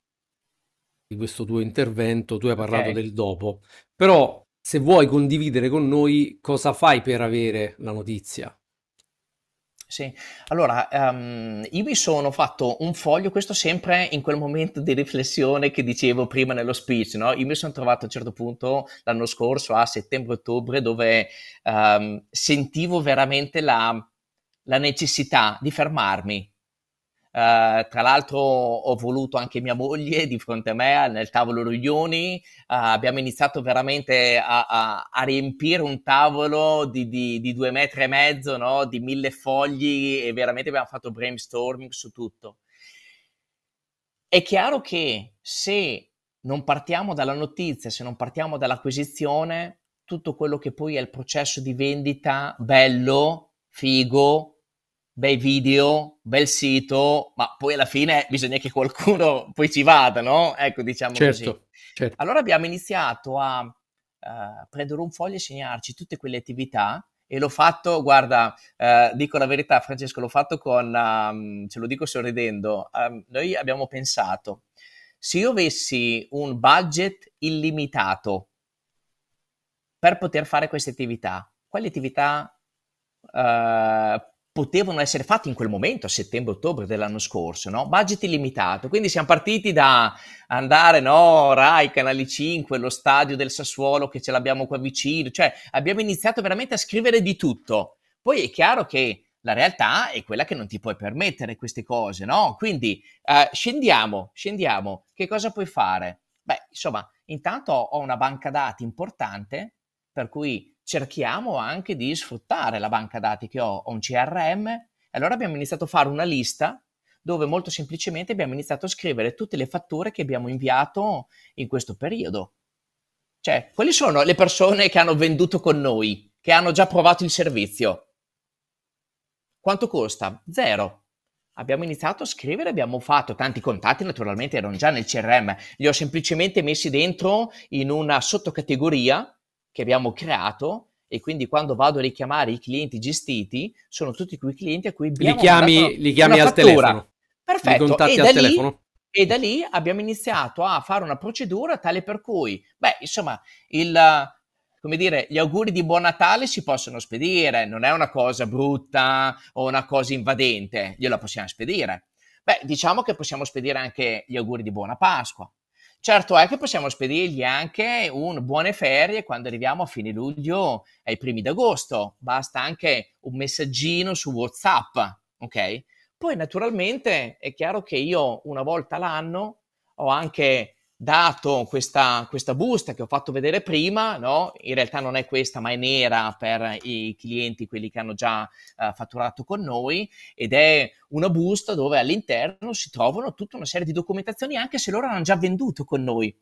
A: di questo tuo intervento, tu hai parlato okay. del dopo, però se vuoi condividere con noi cosa fai per avere la notizia,
B: sì, allora um, io mi sono fatto un foglio, questo sempre in quel momento di riflessione che dicevo prima nello speech, no? Io mi sono trovato a un certo punto l'anno scorso, a settembre-ottobre, dove um, sentivo veramente la, la necessità di fermarmi. Uh, tra l'altro ho voluto anche mia moglie di fronte a me nel tavolo riunioni, uh, abbiamo iniziato veramente a, a, a, riempire un tavolo di, di, di due metri e mezzo, no? di mille fogli e veramente abbiamo fatto brainstorming su tutto. È chiaro che se non partiamo dalla notizia, se non partiamo dall'acquisizione, tutto quello che poi è il processo di vendita bello, figo, bei video, bel sito, ma poi alla fine bisogna che qualcuno poi ci vada, no? Ecco, diciamo certo, così. Certo. Allora abbiamo iniziato a uh, prendere un foglio e segnarci tutte quelle attività e l'ho fatto, guarda, uh, dico la verità Francesco, l'ho fatto con, um, ce lo dico sorridendo, um, noi abbiamo pensato, se io avessi un budget illimitato per poter fare queste attività, quali attività uh, potevano essere fatti in quel momento, a settembre-ottobre dell'anno scorso, no? Budget illimitato, quindi siamo partiti da andare, no, Rai, Canali 5, lo stadio del Sassuolo che ce l'abbiamo qua vicino, cioè abbiamo iniziato veramente a scrivere di tutto. Poi è chiaro che la realtà è quella che non ti puoi permettere queste cose, no? Quindi eh, scendiamo, scendiamo, che cosa puoi fare? Beh, insomma, intanto ho una banca dati importante per cui cerchiamo anche di sfruttare la banca dati che ho, ho un CRM. Allora abbiamo iniziato a fare una lista dove molto semplicemente abbiamo iniziato a scrivere tutte le fatture che abbiamo inviato in questo periodo. Cioè, quali sono le persone che hanno venduto con noi, che hanno già provato il servizio? Quanto costa? Zero. Abbiamo iniziato a scrivere, abbiamo fatto tanti contatti, naturalmente erano già nel CRM, li ho semplicemente messi dentro in una sottocategoria che abbiamo creato e quindi quando vado a richiamare i clienti gestiti sono tutti quei clienti a cui abbiamo li chiami, li chiami al telefono perfetto li contatti al lì, telefono e da lì abbiamo iniziato a fare una procedura tale per cui beh insomma il come dire, gli auguri di buon Natale si possono spedire, non è una cosa brutta o una cosa invadente, gliela possiamo spedire. Beh, diciamo che possiamo spedire anche gli auguri di buona Pasqua, Certo è che possiamo spedirgli anche un buone ferie quando arriviamo a fine luglio ai primi d'agosto. Basta anche un messaggino su WhatsApp, ok? Poi naturalmente è chiaro che io una volta l'anno ho anche dato questa, questa, busta che ho fatto vedere prima, no? in realtà non è questa ma è nera per i clienti, quelli che hanno già uh, fatturato con noi ed è una busta dove all'interno si trovano tutta una serie di documentazioni anche se loro hanno già venduto con noi.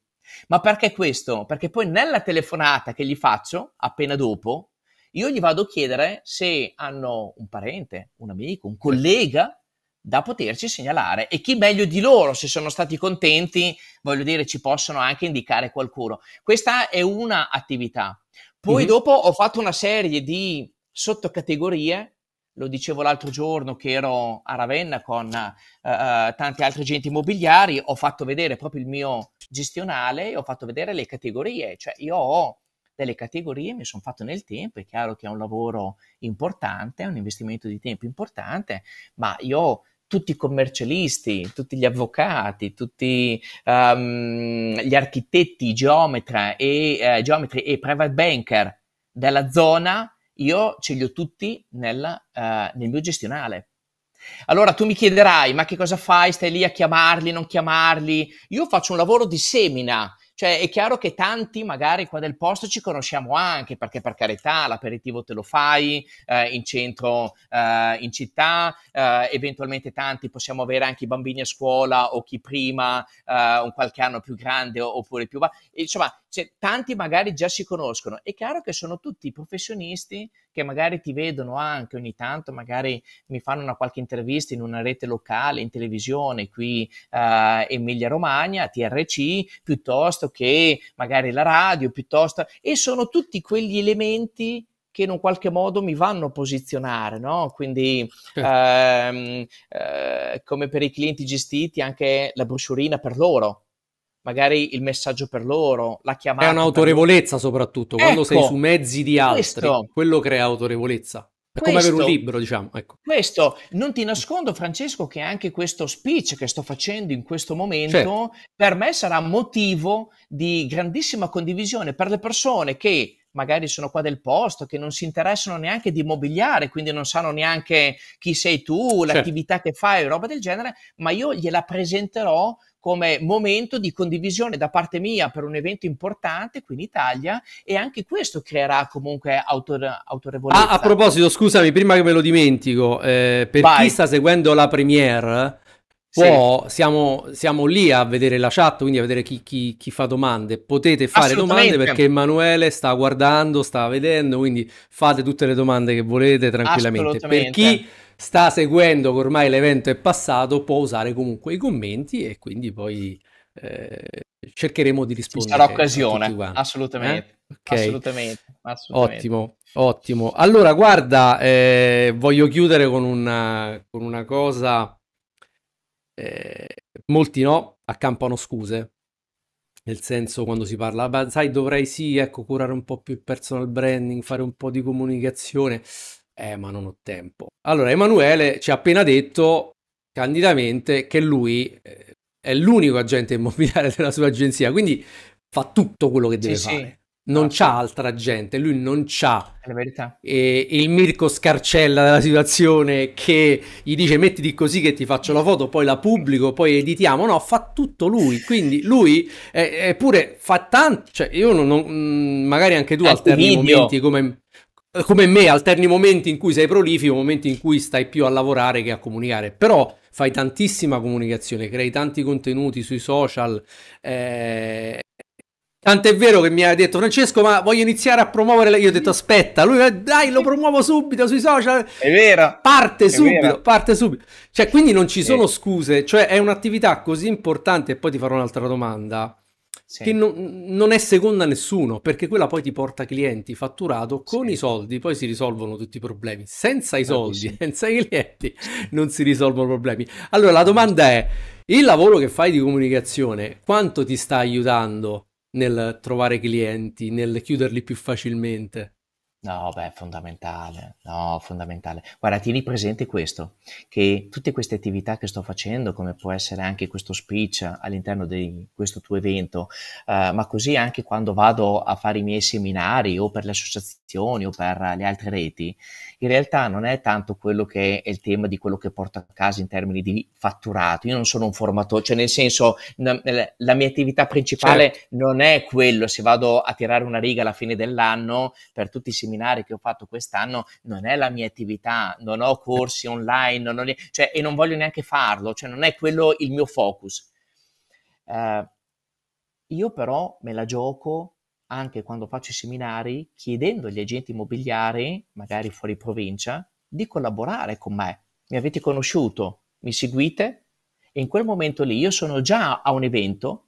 B: Ma perché questo? Perché poi nella telefonata che gli faccio appena dopo, io gli vado a chiedere se hanno un parente, un amico, un collega da poterci segnalare e chi meglio di loro, se sono stati contenti, voglio dire, ci possono anche indicare qualcuno. Questa è una attività. Poi mm-hmm. dopo ho fatto una serie di sottocategorie, lo dicevo l'altro giorno che ero a Ravenna con uh, eh, eh, tanti altri agenti immobiliari, ho fatto vedere proprio il mio gestionale e ho fatto vedere le categorie, cioè io ho delle categorie, mi sono fatto nel tempo, è chiaro che è un lavoro importante, è un investimento di tempo importante, ma io ho tutti i commercialisti, tutti gli avvocati, tutti um, gli architetti, geometra e, eh, geometri e private banker della zona, io ce li ho tutti nel, uh, eh, nel mio gestionale. Allora tu mi chiederai, ma che cosa fai? Stai lì a chiamarli, non chiamarli? Io faccio un lavoro di semina cioè, è chiaro che tanti magari qua del posto ci conosciamo anche, perché per carità l'aperitivo te lo fai eh, in centro, eh, in città, eh, eventualmente tanti possiamo avere anche i bambini a scuola o chi prima, eh, un qualche anno più grande oppure più... Va- Insomma, cioè, tanti magari già si conoscono. È chiaro che sono tutti professionisti che magari ti vedono anche ogni tanto, magari mi fanno una qualche intervista in una rete locale, in televisione, qui uh, Emilia Romagna, TRC, piuttosto che magari la radio, piuttosto... E sono tutti quegli elementi che in un qualche modo mi vanno a posizionare, no? Quindi ehm, eh, come per i clienti gestiti anche la brochurina per loro, magari il messaggio per loro, la chiamata. È un'autorevolezza
A: soprattutto, ecco, quando sei ecco, su mezzi di altri, questo, quello crea autorevolezza. È questo, come avere un libro, diciamo. Ecco.
B: Questo, non ti nascondo Francesco che anche questo speech che sto facendo in questo momento certo. per me sarà motivo di grandissima condivisione per le persone che magari sono qua del posto, che non si interessano neanche di immobiliare, quindi non sanno neanche chi sei tu, certo. l'attività certo. che fai, roba del genere, ma io gliela presenterò come momento di condivisione da parte mia per un evento importante qui in Italia e anche questo creerà comunque autor- autorevolezza. Ah, a
A: proposito, scusami, prima che me lo dimentico, eh, per Vai. chi sta seguendo la premiere Può, sì. siamo, siamo, lì a vedere la chat, quindi a vedere chi, chi, chi fa domande. Potete fare domande perché Emanuele sta guardando, sta vedendo, quindi fate tutte le domande che volete tranquillamente. Per chi sta seguendo che ormai l'evento è passato può usare comunque i commenti e quindi poi eh, cercheremo di rispondere. Ci sarà occasione, eh? assolutamente. Eh? Okay. assolutamente. assolutamente. Ottimo, ottimo. Allora guarda, eh, voglio chiudere con una, con una cosa eh, molti no, accampano scuse, nel senso quando si parla, ma sai dovrei sì, ecco, curare un po' più il personal branding, fare un po' di comunicazione, eh ma non ho tempo. Allora Emanuele ci ha appena detto candidamente che lui eh, è l'unico agente immobiliare della sua agenzia, quindi fa tutto quello che deve sì, fare. Sì non esatto. c'ha altra gente, lui non c'ha eh, il Mirko Scarcella della situazione che gli dice mettiti così che ti faccio la foto, poi la pubblico, poi editiamo, no, fa tutto lui, quindi lui eppure fa tanto, cioè io non, non, mm, magari anche tu alterni momenti come, come me, alterni momenti in cui sei prolifico, momenti in cui stai più a lavorare che a comunicare, però fai tantissima comunicazione, crei tanti contenuti sui social, eh, Tant'è vero che mi ha detto Francesco, ma voglio iniziare a promuovere. Io ho detto aspetta, lui eh, dai, lo promuovo subito sui social. È vero. Parte è subito, vero. parte subito. Cioè, quindi non ci sono sì. scuse, cioè è un'attività così importante, e poi ti farò un'altra domanda, sì. che non, non, è seconda a nessuno, perché quella poi ti porta clienti, fatturato, con sì. i soldi, poi si risolvono tutti i problemi. Senza i soldi, senza i clienti, non si risolvono problemi. Allora, la domanda è, il lavoro che fai di comunicazione, quanto ti sta aiutando? nel trovare clienti, nel chiuderli più facilmente.
B: No, beh, fondamentale, no, fondamentale. Guarda, tieni presente questo, che tutte queste attività che sto facendo, come può essere anche questo speech all'interno di questo tuo evento, eh, ma così anche quando vado a fare i miei seminari o per le associazioni o per le altre reti, in realtà non è tanto quello che è il tema di quello che porto a casa in termini di fatturato. Io non sono un formatore, cioè nel senso la mia attività principale certo. non è quello, se vado a tirare una riga alla fine dell'anno per tutti i seminari che ho fatto quest'anno, non è la mia attività, non ho corsi online, non ho, cioè, e non voglio neanche farlo, cioè non è quello il mio focus. Uh, io però me la gioco anche quando faccio i seminari, chiedendo agli agenti immobiliari, magari fuori provincia, di collaborare con me. Mi avete conosciuto, mi seguite? E in quel momento lì io sono già a un evento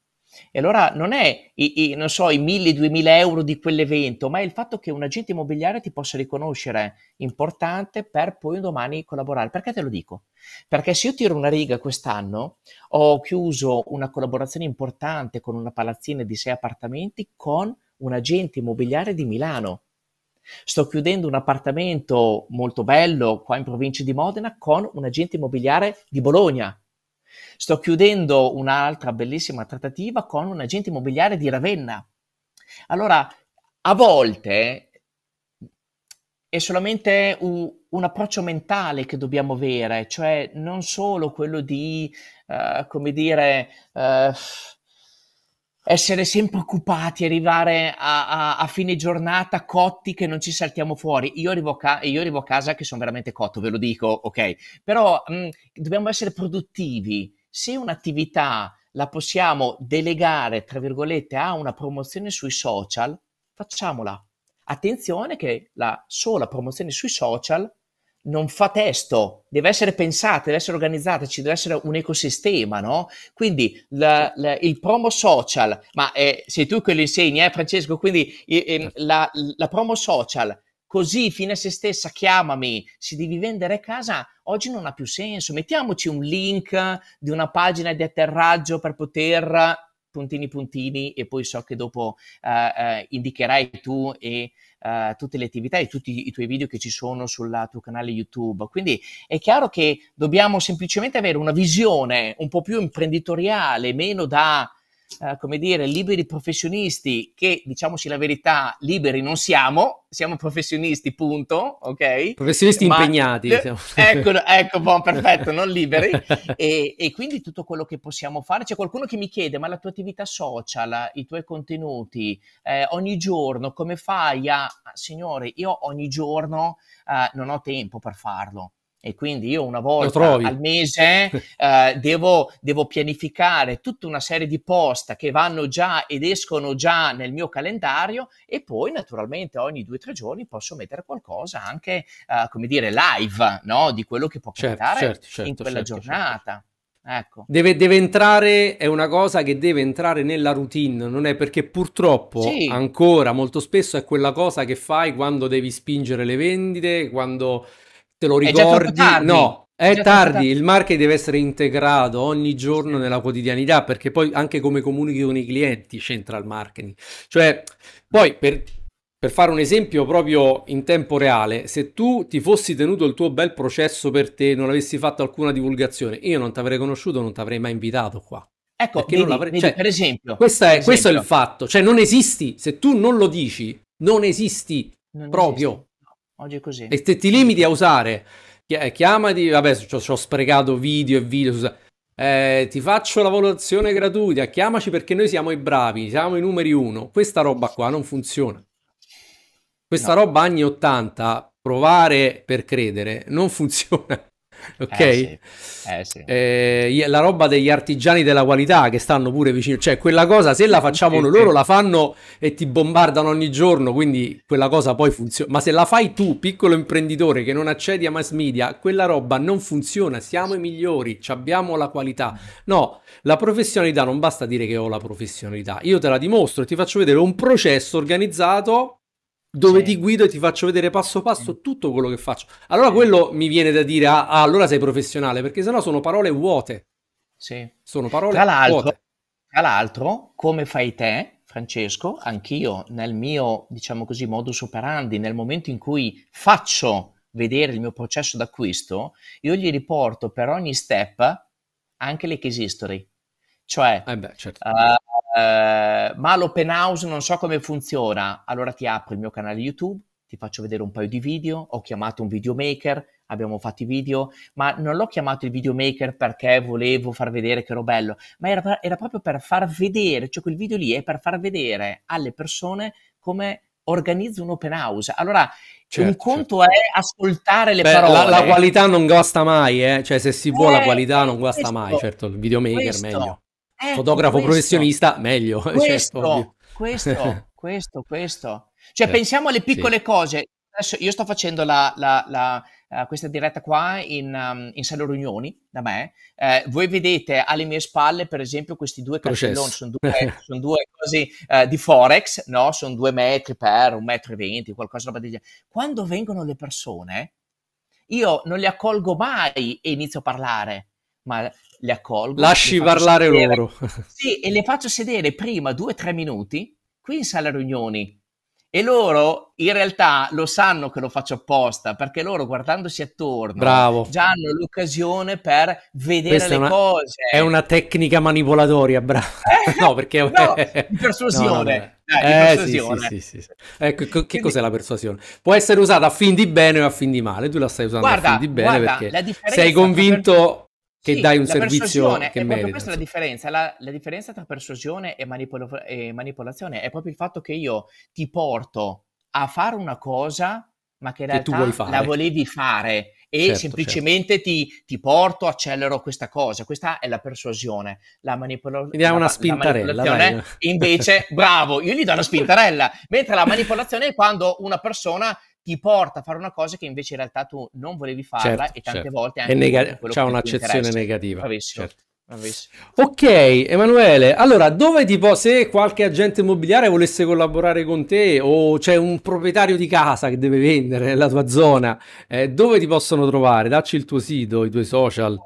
B: e allora non è i, i, non so, i 1000, 2000 euro di quell'evento, ma è il fatto che un agente immobiliare ti possa riconoscere importante per poi un domani collaborare. Perché te lo dico? Perché se io tiro una riga quest'anno, ho chiuso una collaborazione importante con una palazzina di sei appartamenti con un agente immobiliare di Milano. Sto chiudendo un appartamento molto bello qua in provincia di Modena con un agente immobiliare di Bologna. Sto chiudendo un'altra bellissima trattativa con un agente immobiliare di Ravenna. Allora, a volte è solamente un, un, approccio mentale che dobbiamo avere, cioè non solo quello di, uh, come dire, uh, essere sempre occupati, arrivare a, a, a, fine giornata cotti che non ci saltiamo fuori. Io arrivo, ca- io arrivo a casa che sono veramente cotto, ve lo dico, ok? Però mh, mm, dobbiamo essere produttivi. Se un'attività la possiamo delegare, tra virgolette, a una promozione sui social, facciamola. Attenzione che la sola promozione sui social non fa testo, deve essere pensata, deve essere organizzata, ci deve essere un ecosistema, no? Quindi la, la, il promo social, ma eh, sei tu che lo insegni, eh, Francesco, quindi eh, la, la, promo social, così fine a se stessa, chiamami, si devi vendere casa, oggi non ha più senso, mettiamoci un link di una pagina di atterraggio per poter puntini puntini e poi so che dopo eh, eh, indicherai tu e eh, tutte le attività e tutti i tuoi video che ci sono sul tuo canale YouTube. Quindi è chiaro che dobbiamo semplicemente avere una visione un po' più imprenditoriale, meno da eh, come dire, liberi professionisti che, diciamoci la verità, liberi non siamo, siamo professionisti, punto, ok? Professionisti Ma, impegnati. Diciamo. Ecco, ecco, buon, perfetto, non liberi. e, e, quindi tutto quello che possiamo fare. C'è qualcuno che mi chiede, ma la tua attività social, i tuoi contenuti, eh, ogni giorno, come fai a... Signore, io ogni giorno eh, non ho tempo per farlo e quindi io una volta al mese eh, devo, devo, pianificare tutta una serie di post che vanno già ed escono già nel mio calendario e poi naturalmente ogni due o tre giorni posso mettere qualcosa anche, eh, come dire, live no? di quello che può certo, capitare certo, certo, certo, certo, in quella giornata. Ecco. Deve, deve, entrare, è una cosa che deve entrare nella
A: routine, non è perché purtroppo sì. ancora molto spesso è quella cosa che fai quando devi spingere le vendite, quando te lo ricordi. no, è, è tardi, il marketing deve essere integrato ogni giorno nella quotidianità perché poi anche come comunichi con i clienti c'entra il marketing. Cioè, poi per, per fare un esempio proprio in tempo reale, se tu ti fossi tenuto il tuo bel processo per te, non avessi fatto alcuna divulgazione, io non ti avrei conosciuto, non ti avrei mai invitato qua.
B: Ecco, vedi, vedi, cioè, per esempio,
A: questo è, esempio. questo è il fatto, cioè non esisti, se tu non lo dici, non esisti non proprio. Esiste. Oggi è così. E se ti limiti a usare, eh, chiamati, vabbè, ci ho sprecato video e video, eh, ti faccio la valutazione gratuita, chiamaci perché noi siamo i bravi, siamo i numeri uno. Questa roba qua non funziona. Questa no. roba anni 80, provare per credere, non funziona. ok? Eh
B: sì. Eh sì.
A: Eh, la roba degli artigiani della qualità che stanno pure vicino, cioè quella cosa se la facciamo noi loro la fanno e ti bombardano ogni giorno, quindi quella cosa poi funziona, ma se la fai tu, piccolo imprenditore che non accedi a mass media, quella roba non funziona, siamo i migliori, abbiamo la qualità. No, la professionalità non basta dire che ho la professionalità, io te la dimostro e ti faccio vedere un processo organizzato dove sì. ti guido e ti faccio vedere passo passo tutto quello che faccio. Allora sì. quello mi viene da dire, ah, ah, allora sei professionale, perché sennò
B: sono parole vuote. Sì. Sono parole tra vuote. Tra l'altro, come fai te, Francesco, anch'io nel mio, diciamo così, modus operandi, nel momento in cui faccio vedere il mio processo d'acquisto, io gli riporto per ogni step anche le case history. Cioè, eh beh, certo. uh, eh, ma l'open house non so come funziona. Allora ti apro il mio canale YouTube, ti faccio vedere un paio di video, ho chiamato un videomaker, abbiamo fatto i video, ma non l'ho chiamato il videomaker perché volevo far vedere che ero bello, ma era, era proprio per far vedere, cioè quel video lì è per far vedere alle persone come organizzo un open house. Allora, certo, un certo. conto certo. è ascoltare le Beh, parole. La, la, qualità
A: non guasta mai, eh? cioè se si eh, vuole la eh, qualità eh, non guasta questo, mai, certo, il videomaker questo. meglio
B: ecco, fotografo questo. professionista,
A: meglio. Cioè, questo, certo,
B: questo, questo, questo. Cioè, eh, pensiamo alle piccole sì. cose. Adesso io sto facendo la, la, la, uh, questa diretta qua in, um, in Sale Riunioni da me. Eh, voi vedete alle mie spalle, per esempio, questi due cartelloni. Sono due, sono due cose uh, di Forex, no? Sono due metri per un metro e venti, qualcosa roba del genere. Quando vengono le persone, io non le accolgo mai e inizio a parlare. Ma le accolgo. Lasci le parlare sedere. loro. Sì, e le faccio sedere prima due o tre minuti qui in sala riunioni. E loro in realtà lo sanno che lo faccio apposta perché loro guardandosi attorno Bravo. già hanno l'occasione per vedere Questa le è una, cose. È
A: una tecnica manipolatoria, bravo. Eh? no, perché no,
B: persuasione. Eh,
A: ecco, che Quindi, cos'è la persuasione? Può essere usata a fin di bene o a fin di male. Tu la stai usando guarda, a fin di bene guarda, perché sei convinto
B: che sì, dai un servizio che è merita. Questa è la differenza, la, la differenza tra persuasione e, manipolo- e manipolazione è proprio il fatto che io ti porto a fare una cosa ma che in realtà che la volevi fare e certo, certo. semplicemente certo. Ti, ti, porto, accelero questa cosa. Questa è la persuasione, la manipolazione. Quindi è una spintarella. Invece, bravo, io gli do una spintarella, mentre la manipolazione è quando una persona ti porta a fare una cosa che invece in realtà tu non volevi farla certo, e tante certo. volte anche nega- c'è un'accezione
A: negativa. Bravissimo. Certo. Ok, Emanuele, allora dove ti può, se qualche agente immobiliare volesse collaborare con te o c'è un proprietario di casa che deve vendere nella tua zona, eh, dove ti possono trovare? Dacci il tuo sito, i tuoi social.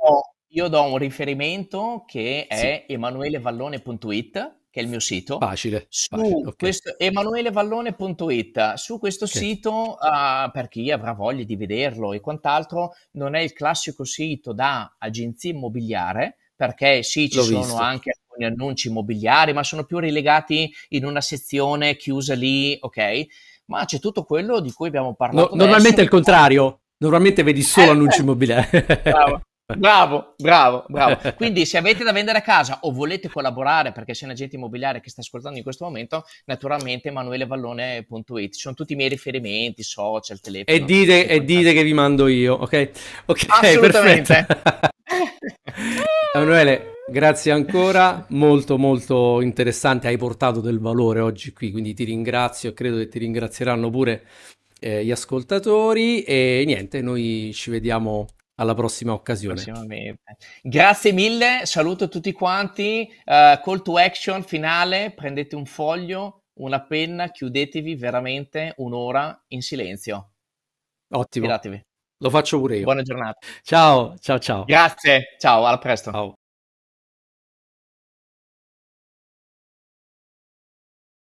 B: Io do un riferimento che è sì. emanuelevallone.it che è il mio sito. Facile. Su facile, questo emanuelevallone.it. Su questo okay. sito, uh, per chi avrà voglia di vederlo e quant'altro, non è il classico sito da agenzia immobiliare, perché sì, ci L'ho sono visto. anche alcuni annunci immobiliari, ma sono più relegati in una sezione chiusa lì, ok? Ma c'è tutto quello di cui abbiamo parlato. No, normalmente
A: è il contrario. Normalmente vedi solo eh, annunci eh, immobiliari.
B: Bravo. Bravo, bravo, bravo. Quindi se avete da vendere a casa o volete collaborare perché sei un agente immobiliare che sta ascoltando in questo momento, naturalmente emanuelevallone.it. Ci sono tutti i miei riferimenti, social, telefono. E
A: dite, e dite che vi mando io, ok? Ok, Assolutamente. Emanuele, Grazie ancora, molto molto interessante, hai portato del valore oggi qui, quindi ti ringrazio e credo che ti ringrazieranno pure eh, gli ascoltatori e niente, noi ci vediamo alla prossima occasione.
B: Grazie mille, saluto tutti quanti. Uh, call to action finale, prendete un foglio, una penna, chiudetevi veramente un'ora in silenzio.
A: Ottimo. Fidatevi. Lo faccio pure io. Buona giornata. Ciao, ciao, ciao. Grazie, ciao, a presto. Ciao.